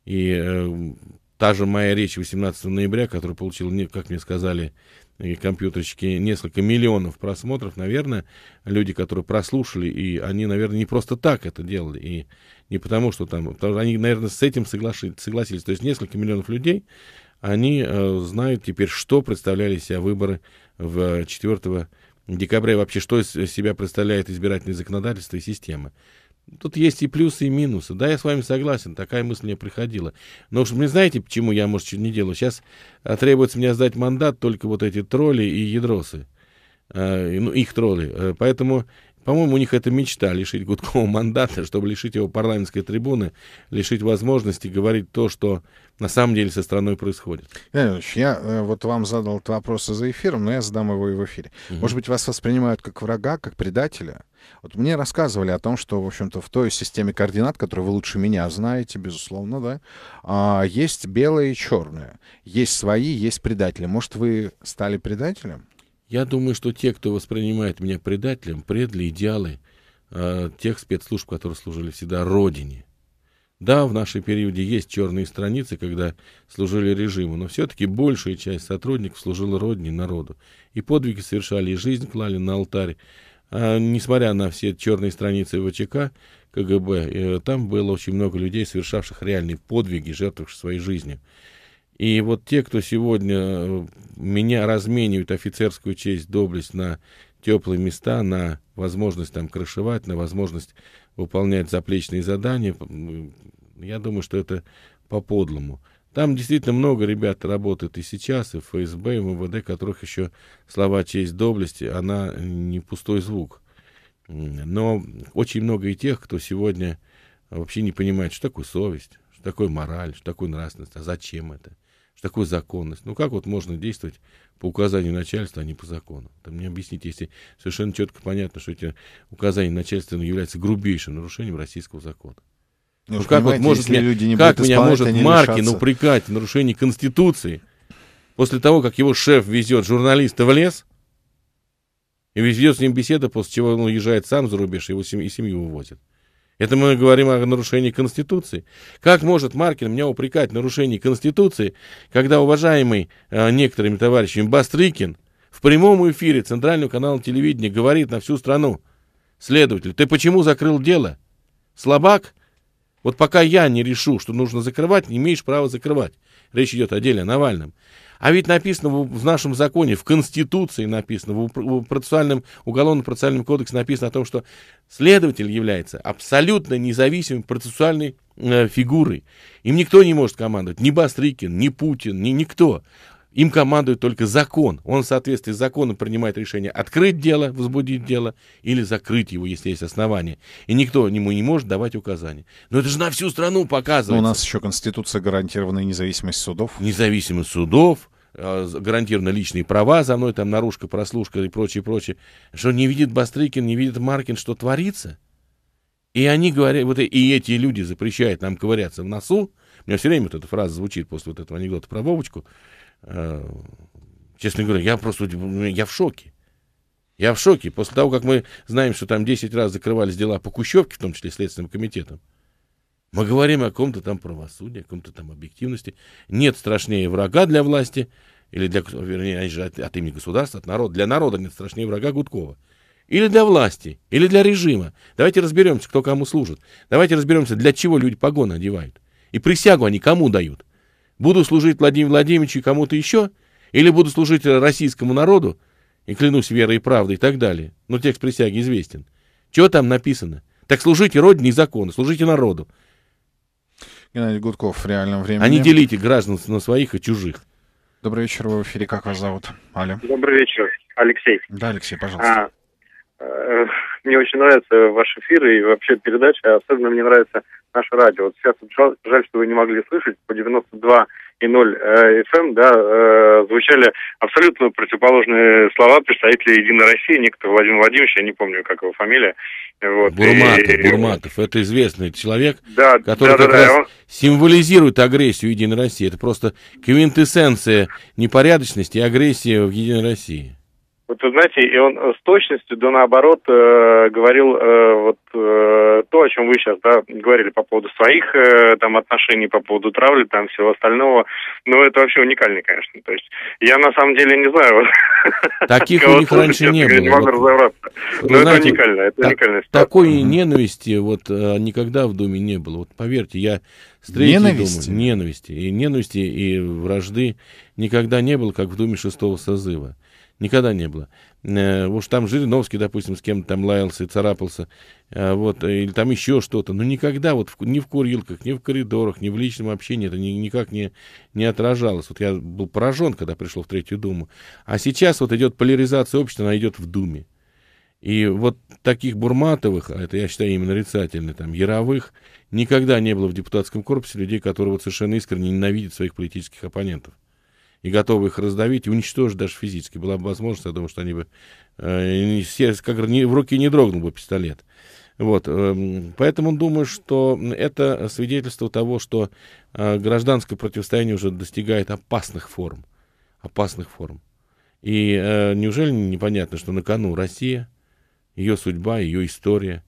И э, та же моя речь 18 ноября, которую получила, как мне сказали, таких компьютерчики, несколько миллионов просмотров, наверное, люди, которые прослушали, и они, наверное, не просто так это делали, и не потому, что там, потому что они, наверное, с этим соглаши, согласились. То есть несколько миллионов людей, они э, знают теперь, что представляли себя выборы в 4 э, декабря, и вообще, что из себя представляет избирательное законодательство и система. Тут есть и плюсы, и минусы. Да, я с вами согласен, такая мысль мне приходила. Но уж вы знаете, почему я, может, что не делаю? Сейчас а, требуется мне сдать мандат только вот эти тролли и ядросы. Э, ну, их тролли. Э, поэтому по-моему, у них это мечта — лишить Гудкова мандата, чтобы лишить его парламентской трибуны, лишить возможности говорить то, что на самом деле со страной происходит. Ильич, я э, вот вам задал этот вопрос за эфиром, но я задам его и в эфире. Угу. Может быть, вас воспринимают как врага, как предателя? Вот мне рассказывали о том, что, в общем-то, в той системе координат, которую вы лучше меня знаете, безусловно, да, а, есть белое и черное. Есть свои, есть предатели. Может, вы стали предателем? Я думаю, что те, кто воспринимает меня предателем, предали идеалы э, тех спецслужб, которые служили всегда Родине. Да, в нашей периоде есть черные страницы, когда служили режиму, но все-таки большая часть сотрудников служила Родине, народу. И подвиги совершали, и жизнь клали на алтарь. А, несмотря на все черные страницы ВЧК, КГБ, э, там было очень много людей, совершавших реальные подвиги, жертвовавших своей жизнью. И вот те, кто сегодня э, меня разменивают офицерскую честь, доблесть на теплые места, на возможность там крышевать, на возможность выполнять заплечные задания, э, я думаю, что это по-подлому. Там действительно много ребят работает и сейчас, и ФСБ, и МВД, которых еще слова «честь доблести», она не пустой звук. Но очень много и тех, кто сегодня вообще не понимает, что такое совесть, что такое мораль, что такое нравственность, а зачем это – что такое законность? Ну, как вот можно действовать по указанию начальства, а не по закону? Там мне объяснить, если совершенно четко понятно, что эти указания начальства ну, являются грубейшим нарушением российского закона. Ну, ну как вот может меня, люди не как меня может Маркин лишатся. упрекать в нарушении Конституции после того, как его шеф везет журналиста в лес и везет с ним беседу, после чего он уезжает сам за рубеж, его семь, и семью увозит? Это мы говорим о нарушении Конституции. Как может Маркин меня упрекать в нарушении Конституции, когда уважаемый э, некоторыми товарищами Бастрыкин в прямом эфире Центрального канала телевидения говорит на всю страну, следователь, ты почему закрыл дело? Слабак? Вот пока я не решу, что нужно закрывать, не имеешь права закрывать. Речь идет о деле Навальном. А ведь написано в нашем законе, в Конституции написано, в процессуальном, уголовно-процессуальном кодексе написано о том, что следователь является абсолютно независимой процессуальной э, фигурой. Им никто не может командовать, ни Бастрыкин, ни Путин, ни никто. Им командует только закон. Он в соответствии с законом принимает решение открыть дело, возбудить дело или закрыть его, если есть основания. И никто ему не может давать указания. Но это же на всю страну показывает. у нас еще Конституция гарантированная независимость судов. Независимость судов э, гарантированы личные права, за мной там наружка, прослушка и прочее, прочее, что не видит Бастрыкин, не видит Маркин, что творится. И они говорят, вот и эти люди запрещают нам ковыряться в носу. У меня все время вот эта фраза звучит после вот этого анекдота про Вовочку. Э, честно говоря, я просто я в шоке. Я в шоке. После того, как мы знаем, что там 10 раз закрывались дела по Кущевке, в том числе Следственным комитетом, мы говорим о ком то там правосудии, о каком-то там объективности. Нет страшнее врага для власти, или для, вернее, они же от, от имени государства, от народа. Для народа нет страшнее врага Гудкова. Или для власти, или для режима. Давайте разберемся, кто кому служит. Давайте разберемся, для чего люди погоны одевают. И присягу они кому дают. Буду служить Владимиру Владимировичу и кому-то еще? Или буду служить российскому народу? И клянусь верой и правдой и так далее. Но текст присяги известен. Чего там написано? Так служите родине и закону, служите народу. Геннадий Гудков в реальном времени. А не делите граждан на своих и чужих. Добрый вечер, вы в эфире. Как вас зовут? Аля. Добрый вечер, Алексей. Да, Алексей, пожалуйста. А, э, мне очень нравится ваш эфир и вообще передача. Особенно мне нравится наше радио. Вот сейчас жаль, что вы не могли слышать, по 92 и 0 э, FM, эм, да, э, звучали абсолютно противоположные слова представителей Единой России, некто Владимир Владимирович, я не помню, как его фамилия. Вот, Бурматов, и, Бурматов, это известный человек, да, который да, как да, раз он... символизирует агрессию Единой России. Это просто квинтэссенция непорядочности и агрессии в Единой России. Вот вы знаете, и он э, с точностью, да наоборот, э, говорил э, вот э, то, о чем вы сейчас да, говорили по поводу своих э, там отношений, по поводу травли, там всего остального. Ну, это вообще уникально, конечно. То есть я на самом деле не знаю. Таких у них раньше не было. Не могу разобраться. Но это уникально, это уникальная Такой ненависти вот э, никогда в доме не было. Вот поверьте, я с третьей ненависти? ненависти. И ненависти, и вражды никогда не было, как в доме шестого созыва. Никогда не было. Э, уж там Жириновский, допустим, с кем-то там лаялся и царапался, э, вот, или там еще что-то. Но никогда вот в, ни в курилках, ни в коридорах, ни в личном общении это ни, никак не, не отражалось. Вот я был поражен, когда пришел в Третью Думу. А сейчас вот идет поляризация общества, она идет в Думе. И вот таких Бурматовых, а это я считаю именно рицательно, там, Яровых, никогда не было в депутатском корпусе людей, которые вот совершенно искренне ненавидят своих политических оппонентов и готовы их раздавить и уничтожить даже физически. Была бы возможность, я думаю, что они бы э, все, как не, в руки не дрогнул бы пистолет. Вот, э, поэтому думаю, что это свидетельство того, что э, гражданское противостояние уже достигает опасных форм, опасных форм. И э, неужели непонятно, что на кону Россия, ее судьба, ее история –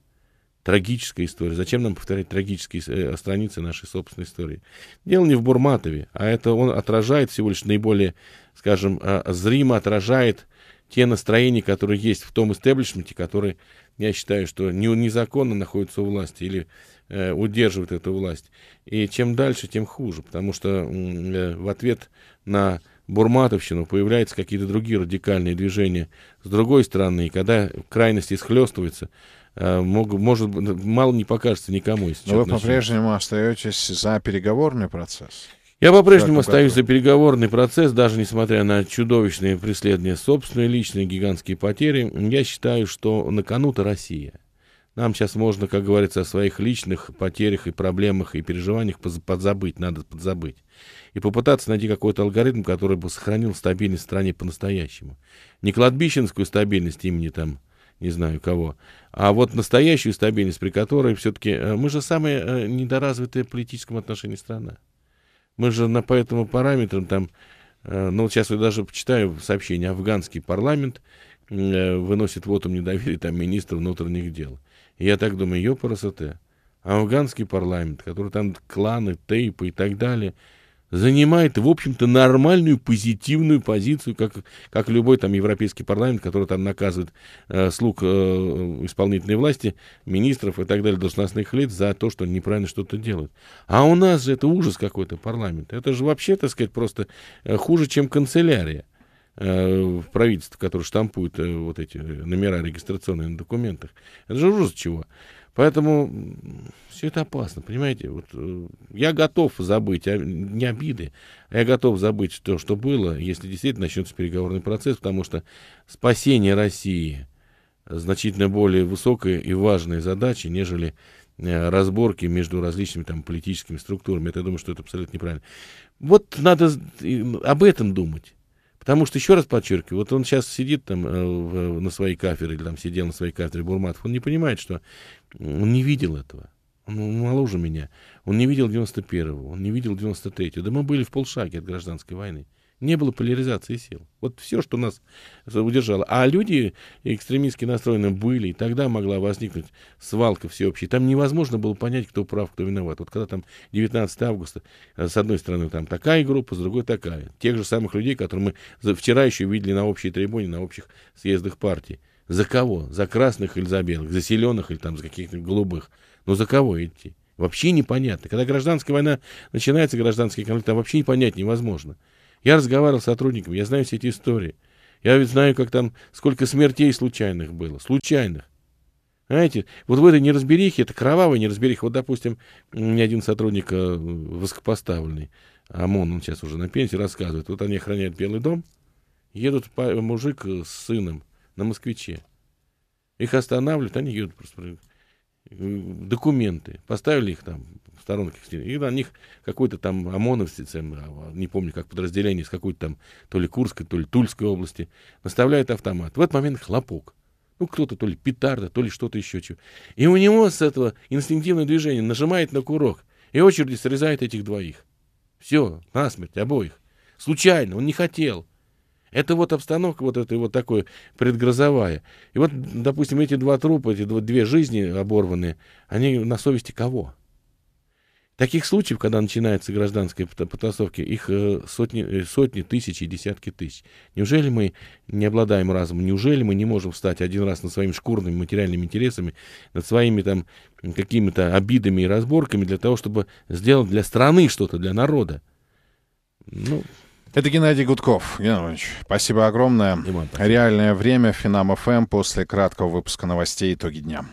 трагическая история. Зачем нам повторять трагические э, страницы нашей собственной истории? Дело не в Бурматове, а это он отражает всего лишь наиболее, скажем, э, зримо отражает те настроения, которые есть в том истеблишменте, которые, я считаю, что не, незаконно находятся у власти или э, удерживает эту власть. И чем дальше, тем хуже, потому что э, в ответ на бурматовщину появляются какие-то другие радикальные движения с другой стороны, и когда крайности схлестываются, Э, мог, может, ну, мало не покажется никому. Если Но вы по-прежнему остаетесь за переговорный процесс? Я по-прежнему остаюсь за переговорный процесс, даже несмотря на чудовищные преследования собственные, личные гигантские потери. Я считаю, что на кону-то Россия. Нам сейчас можно, как говорится, о своих личных потерях и проблемах и переживаниях подзабыть, надо подзабыть. И попытаться найти какой-то алгоритм, который бы сохранил стабильность в стране по-настоящему. Не кладбищенскую стабильность имени там не знаю кого. А вот настоящую стабильность, при которой все-таки э, мы же самая э, недоразвитая в политическом отношении страна. Мы же на, по этому параметрам там, э, ну вот сейчас я даже почитаю сообщение, афганский парламент выносит вотум недоверия там министру внутренних дел. я так думаю, ее парасоте. Афганский парламент, который там кланы, тейпы и так далее – занимает, в общем-то, нормальную позитивную позицию, как, как любой там европейский парламент, который там наказывает э, слуг э, исполнительной власти, министров и так далее, должностных лиц за то, что неправильно что-то делают. А у нас же это ужас какой-то парламент. Это же вообще, так сказать, просто э, хуже, чем канцелярия э, в правительстве, которое штампует э, вот эти номера регистрационные на документах. Это же ужас чего. Поэтому все это опасно, понимаете? Вот, э, я готов забыть а, не обиды, а я готов забыть то, что было, если действительно начнется переговорный процесс, потому что спасение России значительно более высокая и важная задача, нежели э, разборки между различными там политическими структурами. Это, я думаю, что это абсолютно неправильно. Вот надо об этом думать. Потому что, еще раз подчеркиваю, вот он сейчас сидит там э, э, на своей кафедре, или там сидел на своей кафедре Бурматов, он не понимает, что он не видел этого. Он моложе меня. Он не видел 91-го, он не видел 93-го. Да мы были в полшаге от гражданской войны. Не было поляризации сил. Вот все, что нас удержало. А люди экстремистски настроены были, и тогда могла возникнуть свалка всеобщая. Там невозможно было понять, кто прав, кто виноват. Вот когда там 19 августа, э, с одной стороны, там такая группа, с другой такая. Тех же самых людей, которые мы вчера еще видели на общей трибуне, на общих съездах партии. За кого? За красных или за белых? За зеленых или там за каких-то голубых? Но ну, за кого идти? Вообще непонятно. Когда гражданская война начинается, гражданский конфликт, там вообще понять невозможно. Я разговаривал с сотрудниками, я знаю все эти истории. Я ведь знаю, как там, сколько смертей случайных было. Случайных. Знаете, вот в этой неразберихе, это кровавая неразбериха. Вот, допустим, мне один сотрудник э, высокопоставленный, ОМОН, он сейчас уже на пенсии, рассказывает. Вот они охраняют Белый дом, едут мужик э, с сыном на москвиче. Их останавливают, они едут просто. Э, документы, поставили их там в сторонке, и на них какой-то там ОМОНовцы, а, не помню, как подразделение, из какой-то там то ли Курской, то ли Тульской области, наставляет автомат. В этот момент хлопок. Ну, кто-то то ли петарда, то ли что-то еще. Чего. И у него с этого инстинктивное движение нажимает на курок, и очереди срезает этих двоих. Все, насмерть, обоих. Случайно, он не хотел. Это вот обстановка вот этой вот такой предгрозовая. И вот, допустим, эти два трупа, эти две жизни оборванные, они на совести кого? Таких случаев, когда начинается гражданская потасовки, их э, сотни, э, сотни тысяч и десятки тысяч. Неужели мы не обладаем разумом? Неужели мы не можем встать один раз над своими шкурными материальными интересами, над своими там какими-то обидами и разборками для того, чтобы сделать для страны что-то, для народа? Ну... Это Геннадий Гудков. Геннадий, спасибо огромное. спасибо. Реальное время. Финам ФМ. Эм после краткого выпуска новостей «Итоги дня».